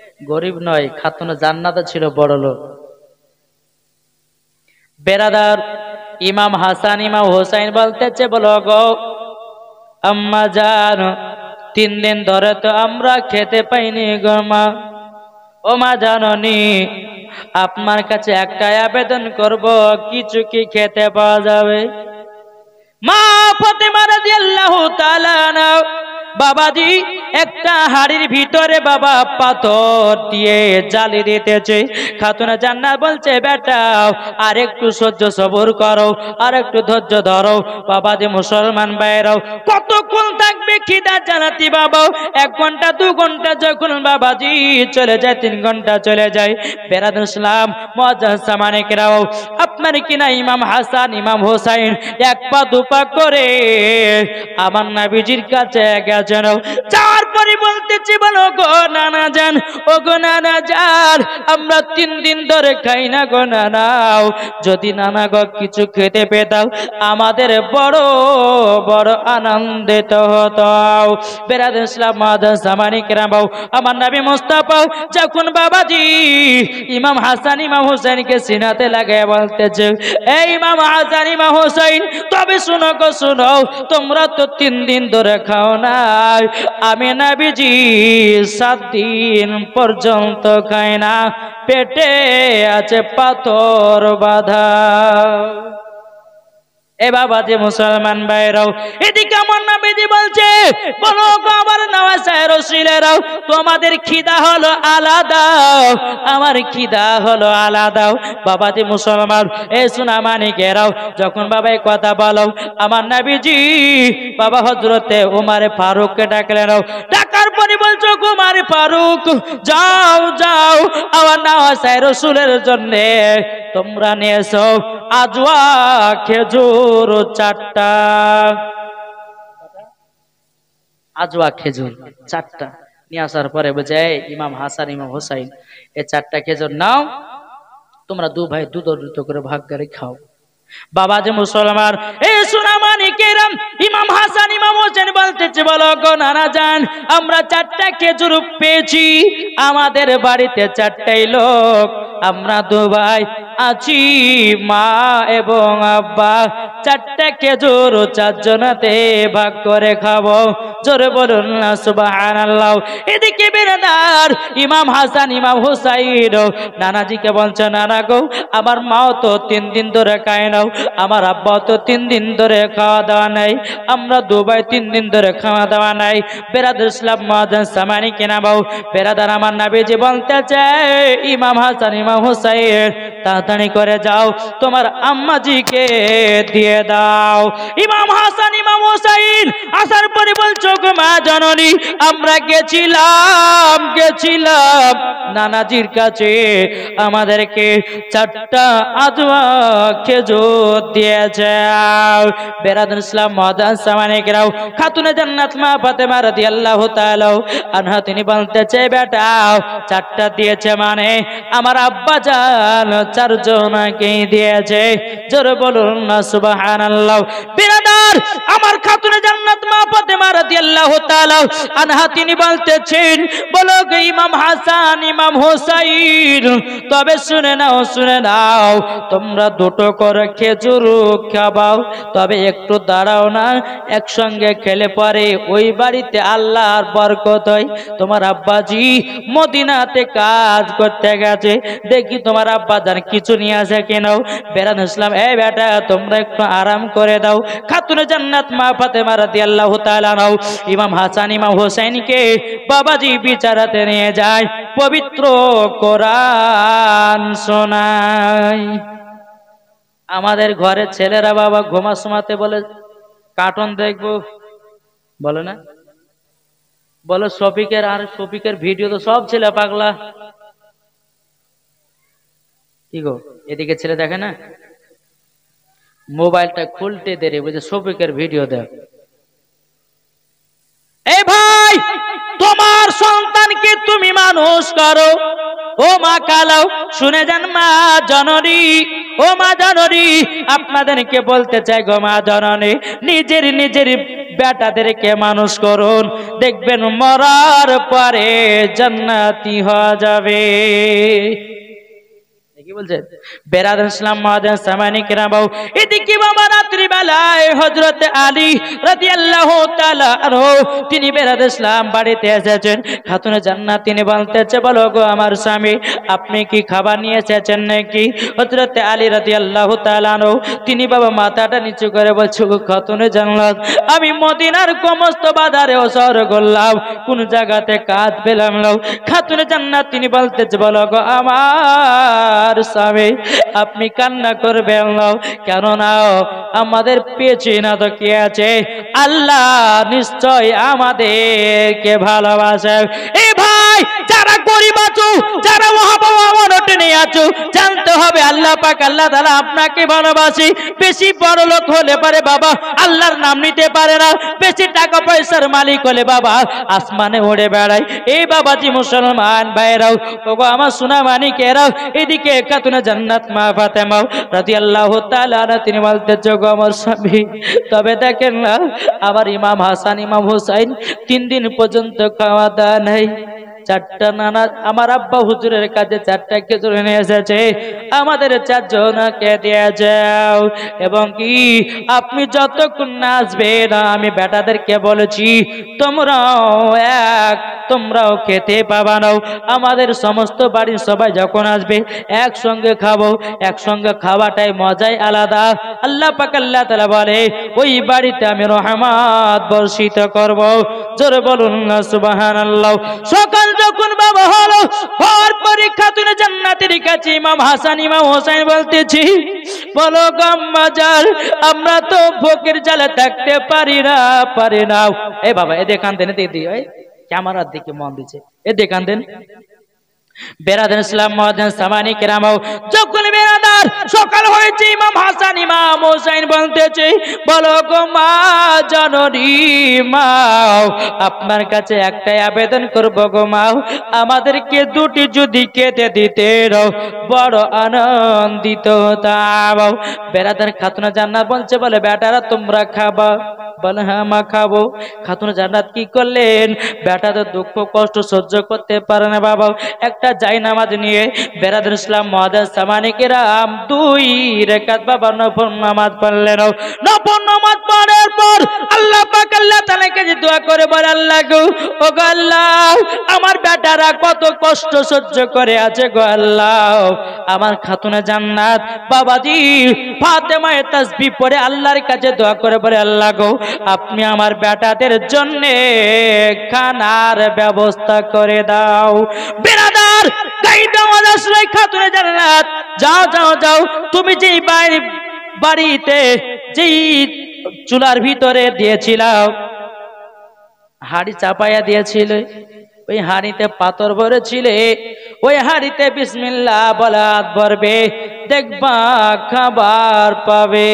গরিব নয় খাতুন জান্নাতা ছিল বড় লোক বেরাদার ইমাম হাসান ইমাম হোসাইন বলতেছে বলো গো আম্মা জান তিন দিন ধরে তো আমরা খেতে পাইনি গো মা ও মা জাননি আপনার কাছে একটা আবেদন করব কিছু কি খেতে পাওয়া যাবে মা ফতেমা রাদিয়াল্লাহু তাআলা বাবাজি একটা হাড়ির ভিতরে বাবা পাথর দিয়ে জ্বালি দিতেছে খাতুনা জান্নাত বলছে বেটা আর একটু সহ্য সবর করো আর একটু ধৈর্য ধরো বাবাজি মুসলমান বাইরাও কতক্ষণ থাক খিদা জানাতি বাবা এক ঘন্টা দু ঘন্টা যখন চলে যায় তিন ঘন্টা চলে যায় বেরাদ ইসলাম আপনার কিনা ইমাম হাসান ইমাম হোসাইন এক পা দুপা করে আমার নাবিজির কাছে গেছেন যার পরে বলতেছি ও গো নানা যান ও গো নানা যান আমরা তিন দিন ধরে খাই না গো নানাও যদি নানা গো কিছু খেতে পেতাম আমাদের বড় বড় আনন্দিত হতো বেরাদ ইসলাম মাদানি কেরামাও আমার মোস্তা পাও যখন বাবাজি ইমাম হাসান ইমাম হোসেনকে সিনাতে লাগাই বলতেছে এই ইমাম হাসান ইমাম হোসেন তবে শুনো গো শুনো তোমরা তো তিন দিন ধরে খাও না আমি নবীজি সাত দিন পর্যন্ত খাই না পেটে আছে পাথর বাধা এ বাবা যে মুসলমান ভাইরাও এদিকে আমার নাবিজি বলছে বলো আমার নামাজেরাও তোমাদের খিদা হলো আলাদা আমার খিদা হলো আলাদা বাবা যে মুসলমান এ সোনা মানে গেরাও যখন বাবা কথা বলো আমার নাবিজি বাবা হজরতে উমারে ফারুককে ডাকলেন ডাকার পরে বলছো কুমার ফারুক যাও যাও আমার নামাজ রসুলের জন্যে তোমরা নিয়েছ আজওয়া খেজুর খেজুর চারটা আজওয়া খেজুর চারটা নিয়ে আসার পরে বোঝায় ইমাম হাসান ইমাম হোসাইন এই চারটা খেজুর নাও তোমরা দু ভাই দুধ করে ভাগ করে খাও বাবা যে মুসলমান এ সুনামানি কেরাম ইমাম হাসান ইমাম হোসেন বলতেছে বলো গো নানা যান আমরা চারটা খেজুর পেয়েছি আমাদের বাড়িতে চারটাই লোক আমরা দুবাই আছি মা এবং আব্বা চারটা খেজুর চারজনাতে ভাগ করে খাবো জোরে বলুন না সুবহানাল্লাহ এদিকে বেরাদার ইমাম হাসান ইমাম হুসাইন নানাজিকে বলছে নানা গো আমার মাও তো তিন দিন ধরে খায় দাও আমার আব্বা তো তিন দিন ধরে খাওয়া দাওয়া নাই আমরা দুবাই তিন দিন ধরে খাওয়া দাওয়া নাই বেরাদুল ইসলাম মহাজন সামানি কেনা বউ বেরাদার আমার নাবি যে বলতে চাই ইমাম হাসান ইমাম হুসাইন তাড়াতাড়ি করে যাও তোমার আম্মাজিকে দিয়ে দাও ইমাম হাসান ইমাম হুসাইন আসার পরে বলছো গো মা জননী আমরা গেছিলাম গেছিলাম নানাজির কাছে আমাদেরকে চারটা আদুয়া খেজুর দিয়েছে বেরাদুল ইসলাম মহাদান সামানে গেরাও খাতুনে জান্নাত মা ফাতেমা রাদিয়াল্লাহু তাআলা আনহা তিনি বলতেছে বেটা চারটা দিয়েছে মানে আমার আব্বা জান চারজনকে দিয়েছে জোরে বলুন না সুবহানাল্লাহ বেরাদুল আমার আমার খাতুনে জান্নাত মা ফাতেমা রাদিয়াল্লাহু তাআলা আনহা তিনি বলতেছেন বলো গো ইমাম হাসান ইমাম হুসাইন তবে শুনে নাও শুনে নাও তোমরা দুটো করে খেজুর খাবাও তবে একটু দাঁড়াও না একসঙ্গে খেলে পরে ওই বাড়িতে আল্লাহর বরকত হয় তোমার আব্বাজি মদিনাতে কাজ করতে গেছে দেখি তোমার আব্বা জান কিছু নিয়ে আসে কেন বেড়ান ইসলাম এই বেটা তোমরা একটু আরাম করে দাও খাতুন উম্মে জান্নাত মা ফাতেমা রাদিয়াল্লাহু তাআলা নাও ইমাম হাসান ইমাম হোসেনকে বাবাজি বিচারাতে নিয়ে যায় পবিত্র কোরআন শোনায় আমাদের ঘরে ছেলেরা বাবা ঘুমা সুমাতে বলে কার্টুন দেখব বলে না বলে শফিকের আর শফিকের ভিডিও তো সব ছেলে পাগলা কি গো এদিকে ছেলে দেখে না মোবাইলটা খুলতে দেরি বুঝে সফিকের ভিডিও দেখ এ ভাই তোমার সন্তানকে তুমি মানুষ করো ও মা কালাও শুনে যান মা জননী ও মা জননী আপনাদেরকে বলতে চাই গো মা জননী নিজের নিজের বেটাদেরকে মানুষ করুন দেখবেন মরার পরে জান্নাতি হওয়া যাবে তিনি ইসলাম বাড়িতে এসেছেন খাতুনে তিনি বলতেছে বলো গো আমার স্বামী আপনি কি খাবার নিয়ে এসেছেন নাকি হজরত আলী রাতি আল্লাহ তিনি বাবা মাথাটা নিচু করে বলছে খাতুনে আমি মদিনার সমস্ত বাজারে অসর করলাম কোন জায়গাতে কাজ পেলাম খাতুনে জান্নাত তিনি বলতেছে বলো গো আমার স্বামী আপনি কান্না করবেন নাও আমাদের পেছনে তো কে আছে আল্লাহ নিশ্চয় আমাদেরকে ভালোবাসে এ ভাই যারা গরিব আছো যারা মহাবাবনে আছো জানতে হবে আল্লাহ পাক আল্লাহ তালা আপনাকে ভালোবাসি বেশি বড় লোক হলে পারে বাবা আল্লাহর নাম নিতে পারে না বেশি টাকা পয়সার মালিক হলে বাবা আসমানে উড়ে বেড়ায় এই বাবাজি মুসলমান ভাইরাও ওগো আমার সোনা মানিকেরাও এদিকে খাতুনে জান্নাত মা ফাতেমাও রাতি আল্লাহ তালা তিনি বলতে যোগ আমার স্বামী তবে দেখেন না আবার ইমাম হাসান ইমাম হুসাইন তিন দিন পর্যন্ত খাওয়া দাওয়া নাই চারটা নানা আমার আব্বা হুজুরের কাছে চারটা খেজুর এনে এসেছে আমাদের চারজনকে দিয়ে যাও এবং কি আপনি যতক্ষণ নাচবে না আমি বেটাদেরকে বলেছি তোমরাও এক তোমরাও খেতে পাবা নাও আমাদের সমস্ত বাড়ির সবাই যখন আসবে একসঙ্গে খাবো একসঙ্গে খাওয়াটাই মজাই আলাদা আল্লাহ পাক আল্লাহ তালা বলে ওই বাড়িতে আমি রহমাত বর্ষিত করব জোরে বলুন না আল্লাহ সকাল যখন বাবা হলো হওয়ার পরীক্ষা তুলে জান্নাতের কাছে ইমাম হাসান ইমাম হোসাইন বলতেছি বলো গাম্মাজার আমরা তো ভোগের জালে থাকতে পারি না পারি না এ বাবা এ দেখান দেন দিদি ওই ক্যামেরার দিকে মন দিচ্ছে এ দেখান দেন বেরাদান ইসলাম মহাদান সামানি যখন বেরাদার সকাল হয়েছে ইমাম হাসান ইমাম বলতেছে বলো গো মা জননী মাও আপনার কাছে একটাই আবেদন করব গো মাও আমাদেরকে দুটি যদি কেটে দিতে বড় আনন্দিত তাও বেরাদার খাতুনা জান্নাত বলছে বলে বেটারা তোমরা খাবা বলে হ্যাঁ মা খাবো খাতুনা জান্নাত কি করলেন বেটাদের দুঃখ কষ্ট সহ্য করতে পারে না বাবা এক একটা নামাজ নিয়ে বেরাদুল ইসলাম মহাদাস সামানিকেরাম দুই রেখাত বাবা নফর নামাজ পড়লেন নফর নামাজ পড়ার পর আল্লাহ পাক আল্লাহ তালাকে যে দোয়া করে বলে আল্লাহ গো ও গাল্লাহ আমার বেটারা কত কষ্ট সহ্য করে আছে গো আল্লাহ আমার খাতুনে জান্নাত বাবাজি ফাতেমায় তাসবি পরে আল্লাহর কাছে দোয়া করে বলে আল্লাহ গো আপনি আমার বেটাদের জন্যে খানার ব্যবস্থা করে দাও বেড়া জান্নার কাইদা আশ্রয় খাতুনে জান্নাত যাও যাও যাও তুমি যেই বাড়িতে যেই চুলার ভিতরে দিয়েছিলাম হাড়ি চাপাইয়া দিয়েছিল ওই হাড়িতে পাথর ভরেছিল ওই হাড়িতে বিসমিল্লা বলাত ভরবে দেখবা খাবার পাবে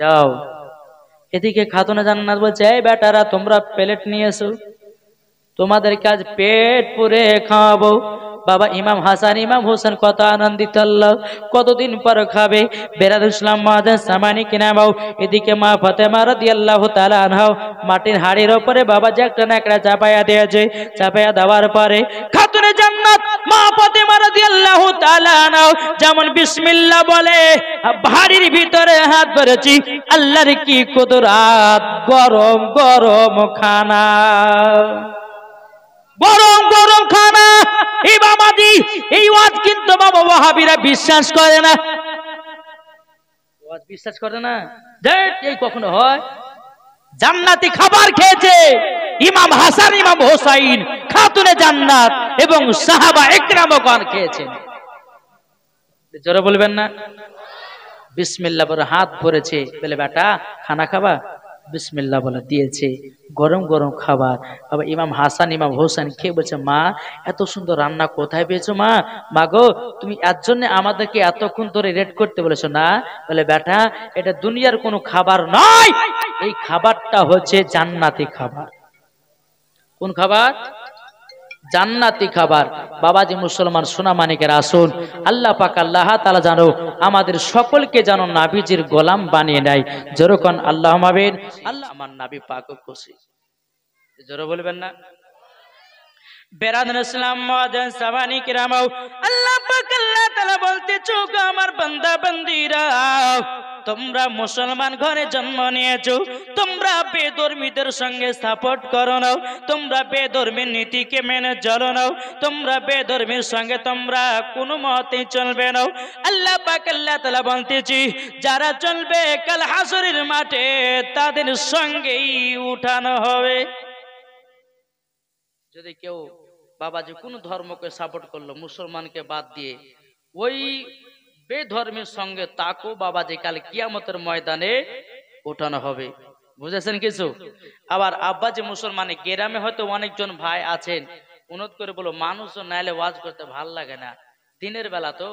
যাও এদিকে খাতুনা জান্নাত বলছে এই বেটারা তোমরা প্লেট নিয়েছো তোমাদের কাজ পেট পুরে খাওয়াবো বাবা ইমাম হাসান ইমাম হোসেন কত আনন্দিত কতদিন পর খাবে বেরাদ ইসলাম মহাজান সামানি কিনামাও এদিকে মা ফতে রদি আল্লাহ তালা আনহাও মাটির হাড়ির ওপরে বাবা যে একটা ন্যাকড়া চাপাইয়া দিয়েছে চাপাইয়া দেওয়ার পরে খাতুনে জান্নাত মা ফতে রদি আল্লাহ তালা আনহাও যেমন বিসমিল্লা বলে হাড়ির ভিতরে হাত ধরেছি আল্লাহর কি রাত গরম গরম খানা গরম গরম খানা ইমামাদি এই ওয়াজ কিন্তু বাবা ওয়াহাবিরা বিশ্বাস করে না ওয়াজ বিশ্বাস করে না দেখ এই কখনো হয় জান্নাতি খাবার খেয়েছে ইমাম হাসান ইমাম হোসাইন খাতুনে জান্নাত এবং সাহাবা একরামগণ খেয়েছেন জোরে বলবেন না বিসমিল্লাহ হাত ভরেছে বলে বেটা খানা খাবা বিসমিল্লা বলে দিয়েছে গরম গরম খাবার আবার ইমাম হাসান ইমাম হোসেন খেয়ে বলছে মা এত সুন্দর রান্না কোথায় পেয়েছো মা মা গো তুমি এর জন্য আমাদেরকে এতক্ষণ ধরে রেড করতে বলেছো না বলে বেটা এটা দুনিয়ার কোনো খাবার নয় এই খাবারটা হচ্ছে জান্নাতি খাবার কোন খাবার জান্নাতি খাবার বাবাজি মুসলমান মানিকের আসুন আল্লাহ পাক আল্লাহ তালা জানো আমাদের সকলকে যেন নাবিজির গোলাম বানিয়ে নেয় যেরকম আল্লাহ মাবেন আল্লাহ আমার নাবি পাক খুশি জোরে বলবেন না বেরাদন ইসলাম মহাজন সাবানি কিরামাও আল্লাহ পাক আল্লাহ বলতে চোখ আমার বান্দা বান্দিরা তোমরা মুসলমান ঘরে জন্ম নিয়েছো তোমরা বেধর্মীদের সঙ্গে সাপোর্ট করো নাও তোমরা বেধর্মীর নীতিকে মেনে চলো নাও তোমরা বেধর্মীর সঙ্গে তোমরা কোনো মতে চলবে নাও আল্লাহ পাক তালা বলতেছি যারা চলবে কাল হাসরের মাঠে তাদের সঙ্গেই উঠানো হবে যদি কেউ বাবা যে কোনো ধর্মকে সাপোর্ট করলো মুসলমানকে বাদ দিয়ে ওই বেধর্মের সঙ্গে তাকো বাবা যে কাল কিয়ামতের ময়দানে ওঠানো হবে বুঝেছেন কিছু আবার আব্বা যে মুসলমানে গেরামে হয়তো অনেকজন ভাই আছেন উনত করে বলো মানুষ নাইলে ওয়াজ করতে ভাল লাগে না দিনের বেলা তো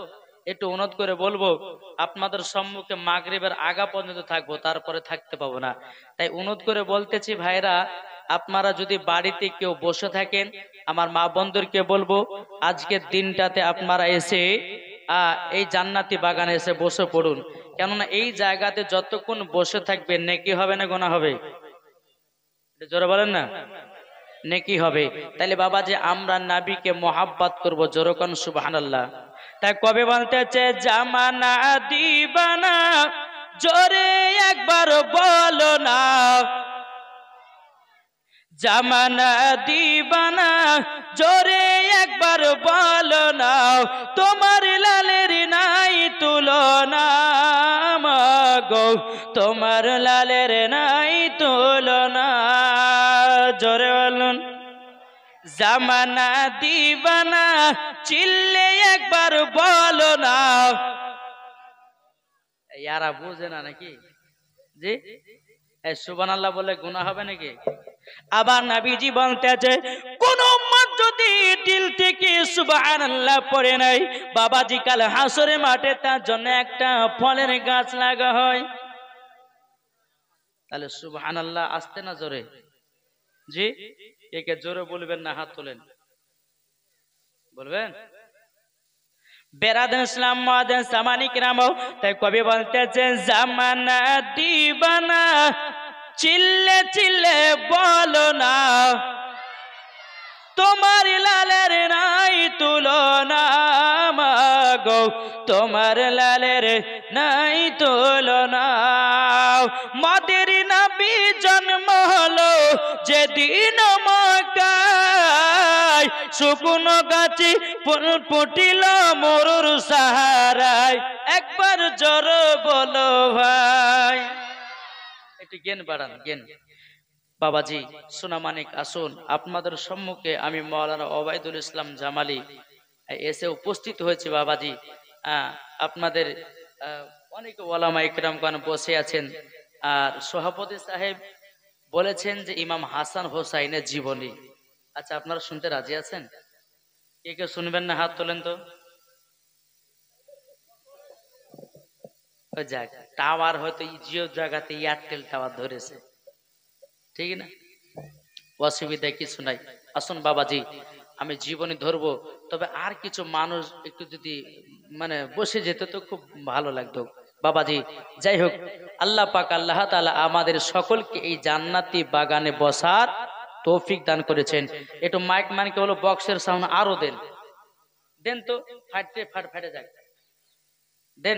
একটু উনত করে বলবো আপনাদের সম্মুখে মাগরিবের আগা পর্যন্ত থাকবো তারপরে থাকতে পাবো না তাই উনত করে বলতেছি ভাইরা আপনারা যদি বাড়িতে কেউ বসে থাকেন আমার মা বন্ধুরকে বলবো আজকের দিনটাতে আপনারা এসে এই জান্নাতি বাগানে এসে বসে পড়ুন কেননা এই জায়গাতে যতক্ষণ বসে থাকবে নেকি হবে না গোনা হবে জোরে বলেন না নেকি হবে তাহলে বাবা যে আমরা নাবিকে মহাব্বাত করবো জোরকন সুবাহান আল্লাহ তাই কবে বলতে চে জামানা দিবানা জোরে একবার বলো না জামানা দিবানা জোরে একবার বল না তোমার লালের নাই তুলনা গো তোমার লালের নাই তুলনা জোরে বলুন জামানা দিবানা চিল্লে একবার বলো না ইয়ারা বোঝে না নাকি জি সুবান বলে গুণা হবে নাকি আবার নাবিজি কোন বাবাজি কাল হাসরে মাঠে তার জন্য একটা ফলের গাছ লাগা হয় তাহলে সুবহানাল্লাহ আসতে না জোরে জি একে জোরে বলবেন না হাত তোলেন বলবেন বেরাদন ইসলাম মহাদেন সামানিক নাম তাই কবি বলতেছেন জামানা দিবানা চিল্লে চিল্লে বলো না তোমার লালের নাই তুলনা গো তোমার লালের নাই তুলনা মদের না বিজন শুকনো গাছে পটিল মরুর সাহারাই একবার জ্বর বল ভাই একটু জ্ঞান বাড়ান জ্ঞান বাবাজি সোনামানিক আসুন আপনাদের সম্মুখে আমি মৌলানা অবায়দুল ইসলাম জামালি এসে উপস্থিত হয়েছে বাবাজি আপনাদের অনেক ওলামা ইকরামগণ বসে আছেন আর সভাপতি সাহেব বলেছেন যে ইমাম হাসান হোসাইনের জীবনী আচ্ছা আপনারা শুনতে রাজি আছেন কে কেউ শুনবেন না হাত তোলেন তো যাক টাওয়ার হয়তো জিও জায়গাতে এয়ারটেল টাওয়ার ধরেছে ঠিক না অসুবিধা কিছু নাই আসুন বাবাজি আমি জীবনে ধরবো তবে আর কিছু মানুষ একটু যদি মানে বসে যেত তো খুব ভালো লাগতো বাবাজি যাই হোক আল্লাহ পাক আল্লাহ তালা আমাদের সকলকে এই জান্নাতি বাগানে বসার তৌফিক দান করেছেন একটু মাইক মানকে হলো বক্সের সাউন্ড আরো দেন দেন তো ফাটতে ফাট ফাটে যাক দেন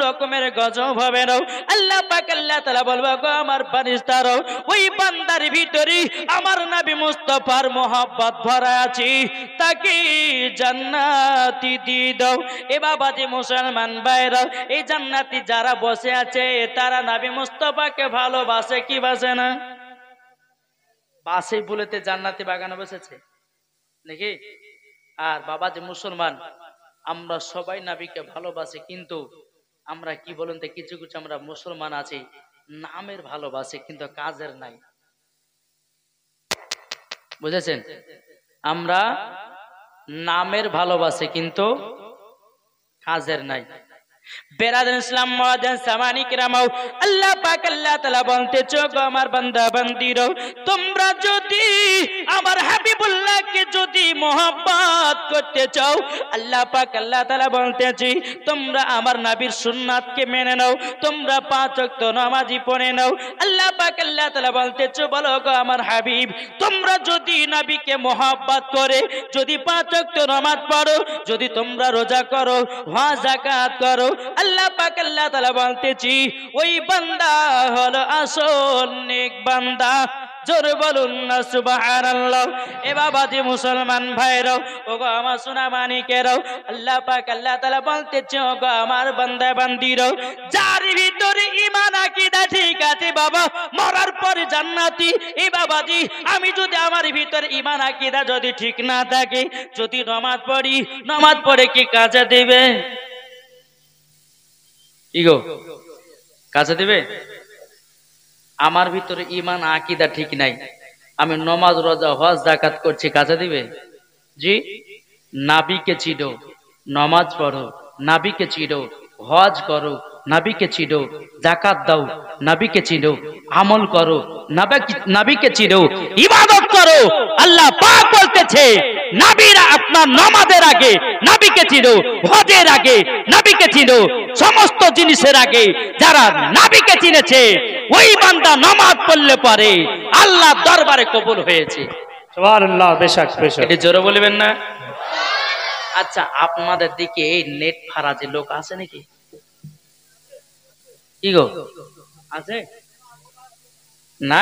রকমের গজব হবে না আল্লাহ পাক আল্লাহ তাআলা বলবা গো আমার ফারিস্তারাও ওই বান্দার ভিতরে আমার নবী মুস্তাফার মোহাব্বত ভরা আছে তাকে জান্নাতি দিয়ে দাও এ বাবা যে মুসলমান ভাইরা এই জান্নাতি যারা বসে আছে তারা নবী মুস্তাফাকে ভালোবাসে কি বাসে না বাসে বলেতে জান্নাতি বাগানে বসেছে নাকি আর বাবা যে মুসলমান আমরা সবাই নাবিকে ভালোবাসি কিন্তু আমরা কি বলুন তো কিছু কিছু আমরা মুসলমান আছি নামের ভালোবাসে কিন্তু কাজের নাই বুঝেছেন আমরা নামের ভালোবাসে কিন্তু কাজের নাই বেরাদন ইসলাম মহাজন সামানি কিরামাও আল্লাহ পাক আল্লাহ তালা বলতে চোখ আমার বান্দা বান্দির তোমরা যদি আমার হাবিবুল্লাহকে যদি মোহাম্মত করতে চাও আল্লাহ পাক আল্লাহ তালা বলতেছি তোমরা আমার নাবির সুন্নাতকে মেনে নাও তোমরা পাঁচ অক্ত নামাজি পড়ে নাও আল্লাহ পাক আল্লাহ তালা বলতেছ বলো গো আমার হাবিব তোমরা যদি নাবিকে মোহাব্বত করে যদি পাঁচ অক্ত নামাজ পড়ো যদি তোমরা রোজা করো হা জাকাত করো আল্লাহ পাক আল্লাহ তালা বলতেছি ওই বান্দা হলো আসল নেক বান্দা জোর বলুন না সুবাহার আল্লাহ এ বাবা দি মুসলমান ভাইরাও ও গো আমার সোনা মানিকেরাও আল্লাহ পাক আল্লাহ তালা বলতেছে ও গো আমার বান্দা বান্দির যার ভিতরে ইমান আকিদা ঠিক আছে বাবা মরার পর জান্নাতি এ বাবা জি আমি যদি আমার ভিতরে ইমান আকিদা যদি ঠিক না থাকে যদি নমাজ পড়ি নমাজ পড়ে কি কাজে দিবে ইগো কাছে দিবে আমার ভিতরে ইমান আকিদা ঠিক নাই আমি নমাজ রোজা হজ জাকাত করছি কাছে দিবে জি নাবিকে চিড় নমাজ পড়ো নাবিকে চিড় হজ করো নাবিকে চিনো জাকাত দাও নাবিকে চিনো আমল করো নাবিকে চিনো ইবাদত করো আল্লাহ পাক বলতেছে নাবীরা আপনার নামাজের আগে নাবিকে চিনো হজের আগে নাবিকে চিনো সমস্ত জিনিসের আগে যারা নাবিকে চিনেছে ওই বান্দা নামাজ পড়লে পারে আল্লাহ দরবারে কবুল হয়েছে জোরে বলবেন না আচ্ছা আপনাদের দিকে এই নেট ফারাজি লোক আছে নাকি কি গো আছে না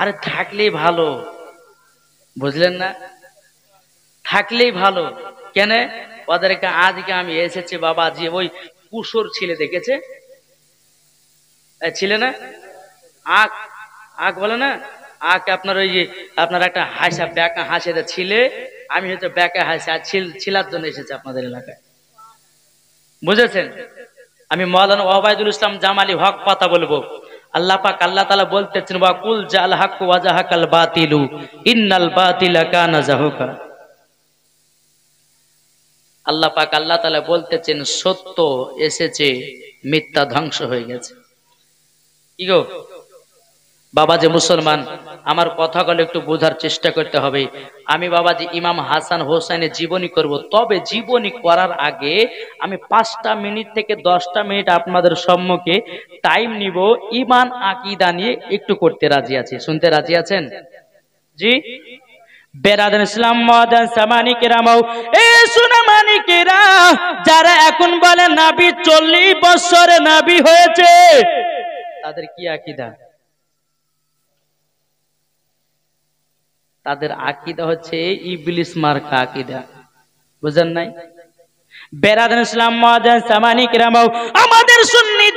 আরে থাকলেই ভালো বুঝলেন না থাকলেই ভালো কেন ওদেরকে আজকে আমি এসেছি বাবা যে ওই কুসুর ছেলে দেখেছে ছিলে না আখ আখ বলে না আখ আপনার ওই যে আপনার একটা হাসা ব্যাকা হাসে ছিলে আমি হয়তো ব্যাকা হাসি আর ছিলার জন্য এসেছে আপনাদের এলাকায় বুঝেছেন আমি মৌলানা ওবায়দুল ইসলাম জামালি হক কথা বলবো আল্লাহ পাক আল্লাহ তাআলা বলতেছেন ওয়া কুল জাল হক ওয়া আল বাতিলু ইন্নাল বাতিলা কানা জাহুকা আল্লাহ পাক আল্লাহ তাআলা বলতেছেন সত্য এসেছে মিথ্যা ধ্বংস হয়ে গেছে কি গো বাবা যে মুসলমান আমার কথাগুলো একটু বোঝার চেষ্টা করতে হবে আমি বাবা যে ইমাম হাসান হোসেনের জীবনী করব তবে জীবনী করার আগে আমি পাঁচটা মিনিট থেকে দশটা মিনিট আপনাদের সম্মুখে টাইম নিব ইমান আকিদা নিয়ে একটু করতে রাজি আছি শুনতে রাজি আছেন জি বেরাদন ইসলাম এ সুনামানি যারা এখন বলে নাবি চল্লিশ বছরে নাবি হয়েছে তাদের কি আকিদা তাদের আকিদা হচ্ছে ইবলিস মার্কা আকিদা বুঝেন নাই বেরাদান ইসলাম মহাজান সামানি কিরামাও আমাদের সুন্নি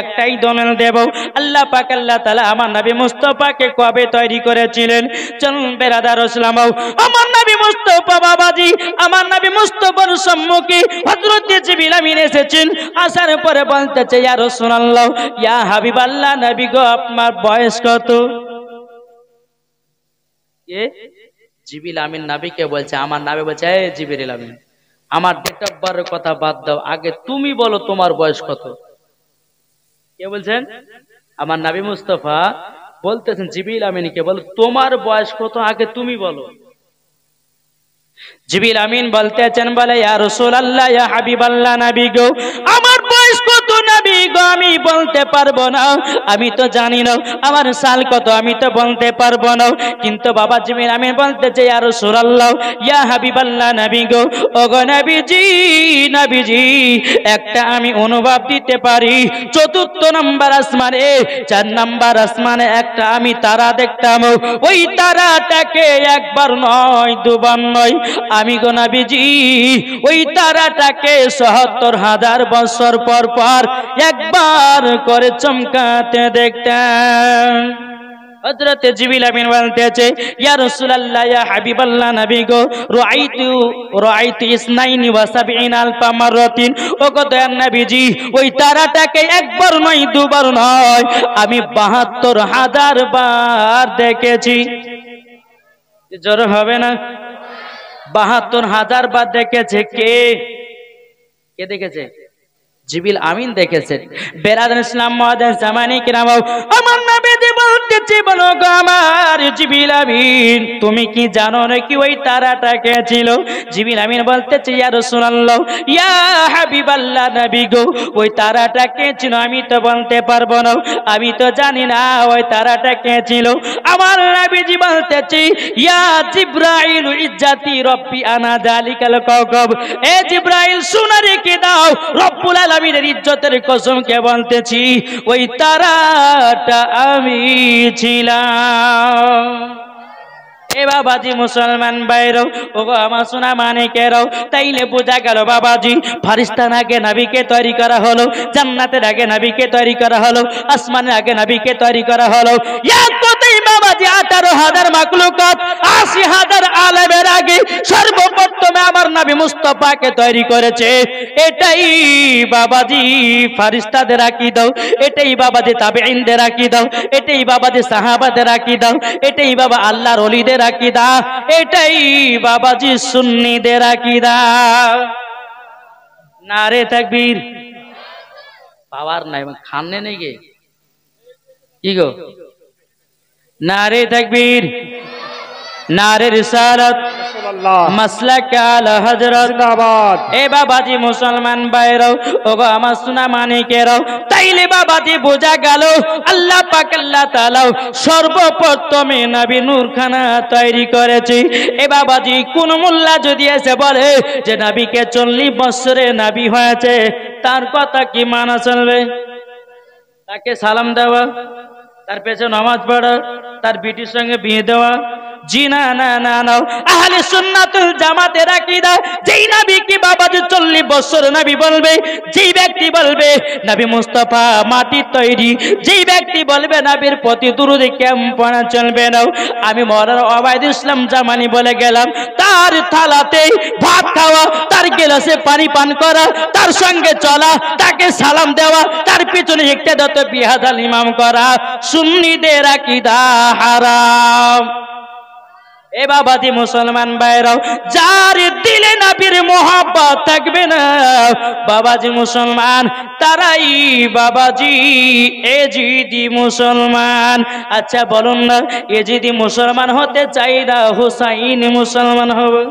একটাই দমেল দেব আল্লাহ পাক আল্লাহ তালা আমার নবী মুস্তফাকে কবে তৈরি করেছিলেন চলুন বেরাদার ইসলামাও আমার নবী মুস্তফা বাবাজি আমার নবী মুস্তফার সম্মুখে হজরত জিবিল আমিন এসেছেন আসার পরে বলতেছে ইয়া রাসূলুল্লাহ ইয়া হাবিবাল্লাহ নবী গো আপনার বয়স কত জিবিল আমিন নাবিকে বলছে আমার নাবি বলছে জিবিল আমিন আমার ডেট অফ বারের কথা বাদ দাও আগে তুমি বলো তোমার বয়স কত কে বলছেন আমার নাবি মুস্তফা বলতেছেন জিবিল আমিনকে বল তোমার বয়স কত আগে তুমি বলো জিবিল আমিন বলতেছেন বলে ইয়া রাসূলুল্লাহ ইয়া হাবিবাল্লাহ নবী গো আমার বয়স কত নাবি গো আমি বলতে পারবো না আমি তো জানি না আমার সাল কত আমি তো বলতে পারবো না কিন্তু বাবা আমি বলতে চাই আর সুরাল্লাহ ইয়া গো একটা আমি অনুভব দিতে পারি চতুর্থ আসমানে চার নম্বর আসমানে একটা আমি তারা দেখতাম ওই তারাটাকে একবার নয় দুবার নয় আমি গো নাবিজি ওই তারাটাকে সহত্তর হাজার বছর পর পর পর একবার করে চমকাতে দেখতেন হজরতে জিবিল আমিন বলতেছে ইয়া রাসূলুল্লাহ ইয়া হাবিবাল্লাহ নবী গো রাআইতু রাআইতু ইসনাইনি ওয়া সাবঈন আলফা মাররাতিন ও গো দয়ার নবীজি ওই তারাটাকে একবার নয় দুবার নয় আমি ৭২ হাজার বার দেখেছি জোর হবে না ৭২ হাজার বার দেখেছে কে কে দেখেছে জিবিল আমিন দেখেছেন বেরাদ ইসলাম মহাদাস জামানি কিরামাও আমার নবীজি বলতেছি বলো গো আমার জিবিল আমিন তুমি কি জানো নাকি ওই তারাটা কে ছিল জিবিল আমিন বলতেছি ইয়া রাসূলুল্লাহ ইয়া হাবিবাল্লাহ নবী গো ওই তারাটা কে ছিল আমি তো বলতে পারবো না আমি তো জানি না ওই তারাটা কে ছিল আমার নবীজি বলতে ইয়া জিব্রাইল ইজ্জাতি রব্বি আনা জালিকাল কাওকাব এ জিব্রাইল শুনে কি দাও রব্বুল আলামিন আমিনের ইজ্জতের কে বলতেছি ওই তারাটা আমি ছিলাম এ বাবাজি মুসলমান বাইরও ওগো আমার সোনা কেরও তাইলে বোঝা গেল বাবাজি ফারিস্তান আগে নাবিকে তৈরি করা হলো জান্নাতের আগে নাবিকে তৈরি করা হলো আসমানের আগে নাবিকে তৈরি করা হলো করেছে এটাই বাবাজি দাও এটাই দাও এটাই বাবাজি দাও এটাই বাবা আল্লাহর অলিদের সুন্নিদের আকিদা এটাই বাবাজি সুন্নিদের আকিদা না রে তাকবীর পাওয়ার নাই খান্নে নেই গে কি গো না রে তাকবীর নারে রিসালাত মাসলাক আলা হজরত জিন্দাবাদ এ বাবাজি মুসলমান ভাইরাও ওগো আমার সোনা মানিকেরাও তাইলে বাবাজি বোঝা গেল আল্লাহ পাক আল্লাহ তাআলা সর্বপ্রথমে নবী নূরখানা তৈরি করেছি এ বাবাজি কোন মোল্লা যদি এসে বলে যে নবীকে 40 বছরে নবী হয়েছে তার কথা কি মানা চলবে তাকে সালাম দেওয়া তার পেছনে নমাজ পড়া তার বিটির সঙ্গে বিয়ে দেওয়া আমি মরার ইসলাম জামানি বলে গেলাম তার থালাতে ভাত খাওয়া তার গেলাসে পানি পান করা তার সঙ্গে চলা তাকে সালাম দেওয়া তার পিছনে একটা দত্ত বিহাদাল করা সুন্নিদের আকীদা এ বাবাজি মুসলমান ভাইরাও যার দিলে নাবির মোহাব্বত থাকবে না বাবাজি মুসলমান তারাই বাবাজি এজিদি মুসলমান আচ্ছা বলুন না এজিদি মুসলমান হতে চাই না হুসাইন মুসলমান হবে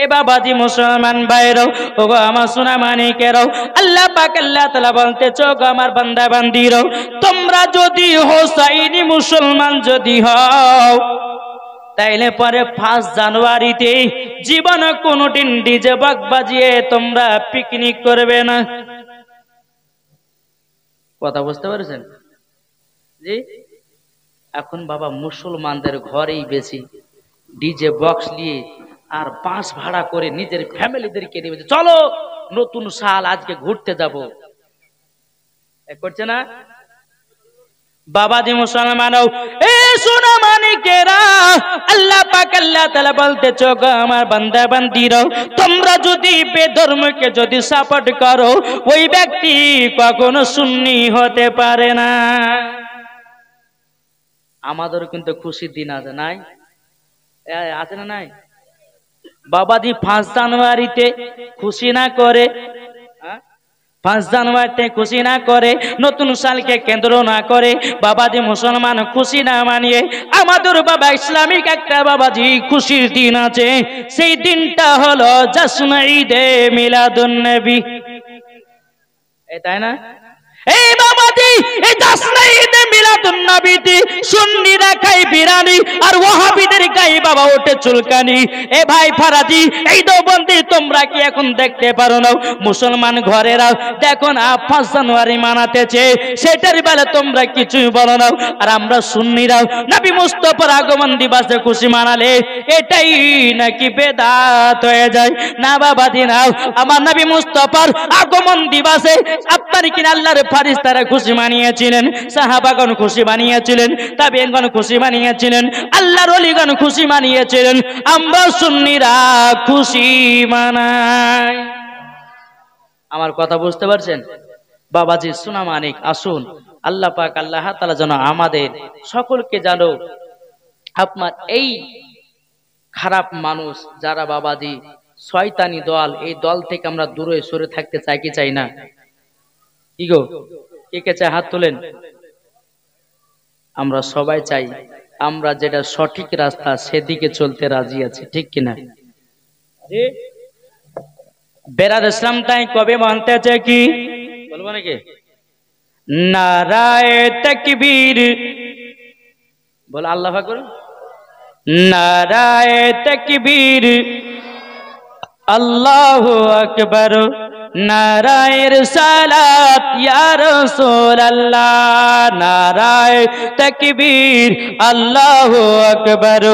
এ বাবাজি মুসলমান ভাইরাও ওগো আমার সোনা মানিকেরাও আল্লাহ পাক আল্লাহ তালা বলতে চোখ আমার বান্দা বান্দিরাও তোমরা যদি হোসাইনি মুসলমান যদি হও তাইলে পরে ফার্স্ট জানুয়ারিতে জীবনে কোনোদিন ডিজে বাগ বাজিয়ে তোমরা পিকনিক করবে না কথা বুঝতে পারছেন জি এখন বাবা মুসলমানদের ঘরেই বেশি ডিজে বক্স নিয়ে আর বাস ভাড়া করে নিজের ফ্যামিলিদেরকে নিয়ে চলো নতুন সাল আজকে ঘুরতে যাবো করছে না বাবাজি মুসলমানও আল্লাহ তালা বলতে চোখ আমার বান্দা বান্দিরাও তোমরা যদি বেধর্মকে যদি সাপোর্ট করো ওই ব্যক্তি কখনো সুন্নি হতে পারে না আমাদের কিন্তু খুশির দিন আছে নাই আছে না নাই বাবাজি পাঁচ জানুয়ারিতে খুশি না করে পাঁচ জানুয়ারিতে খুশি না করে নতুন সালকে কেন্দ্র না করে বাবাজি মুসলমান খুশি না মানিয়ে আমাদের বাবা ইসলামিক একটা বাবাজি খুশির দিন আছে সেই দিনটা হলো জাসনা ঈদে মিলাদুন্নবী তাই না এই বাবাজি এই দাসনা মিলাদুন নবীটি সুন্নিরা খাই বিরানি আর ওয়াহাবিদের গায়ে বাবা ওঠে চুলকানি এ ভাই ফারাজি এই দেওবন্দি তোমরা কি এখন দেখতে পারো না মুসলমান ঘরেরা দেখো না জানুয়ারি মানাতেছে সেটার বেলা তোমরা কিছুই বলো না আর আমরা সুন্নিরাও নবী মুস্তফার আগমন দিবসে খুশি মানালে এটাই নাকি বেদাত হয়ে যায় না বাবাজি নাও আমার নবী মুস্তফার আগমন দিবসে আপনার কিনা আল্লাহর ফারিস্তারা খুশি মানিয়েছিলেন সাহাবাগণ খুশি মানিয়েছিলেন তাবিনগণ খুশি মানিয়েছিলেন আল্লাহর অলিগণ খুশি মানিয়েছিলেন আমরা সুন্নিরা খুশি মানাই আমার কথা বুঝতে পারছেন বাবাজি সুনাম আনিক আসুন আল্লাহ পাক আল্লাহ তালা যেন আমাদের সকলকে জানো আপনার এই খারাপ মানুষ যারা বাবাজি শয়তানি দল এই দল থেকে আমরা দূরে সরে থাকতে চাই কি চাই না কি গো কে কে চায় হাত তোলেন আমরা সবাই চাই আমরা যেটা সঠিক রাস্তা সেদিকে চলতে রাজি আছি ঠিক কিনা বেরার ইসলাম তাই কবে মানতে চায় কি বলবো নাকি নারায় তকবীর বল আল্লাহ করুন নারায় তকবীর আল্লাহ আকবর নারায়ের সালাত ইয়া রাসূলুল্লাহ নারায় তকবীর আল্লাহু আকবার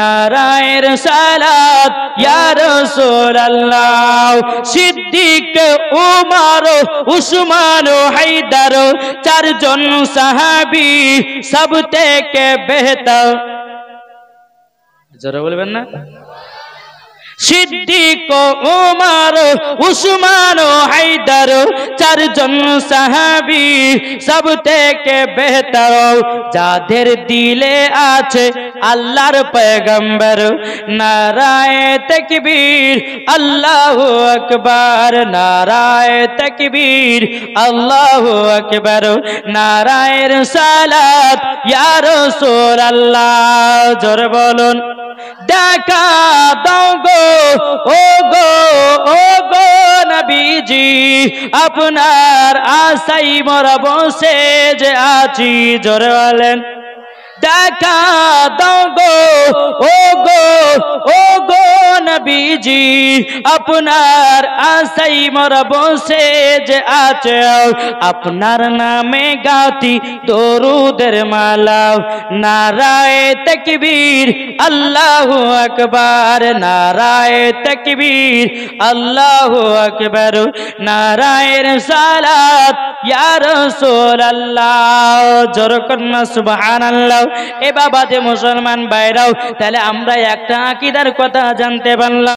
নারায়ের সালাত ইয়া রাসূলুল্লাহ সিদ্দিক উমর উসমান হায়দার চারজন সাহাবী সব থেকে বেহতর যারা বলবেন না সিদ্দিক ওমার উসমান হায়দার চারজন সাহাবি সব থেকে বেহতর যাদের দিলে আছে আল্লাহর পেগম্বর নারায় তকবীর আল্লাহ আকবর নারায় তকবীর আল্লাহ আকবর নারায়ের সালাত ইয়ার সোর আল্লাহ জোর বলুন দেখা দাও গো ও গো ও গো নবীজি আপনার আশাই মর বসে যে আছি জোরে বলেন टका दोगो ओ से जे आचे अपनार नामे गाती दरुदर माला नाराए तकबीर अल्लाह अकबर नाराए तकबीर अल्लाह अकबर नारायण सलात या रसूल अल्लाह जरकन सुभान এ বাবা যে মুসলমান বাইরাও তাহলে আমরা একটা আকিদার কথা জানতে পারলাম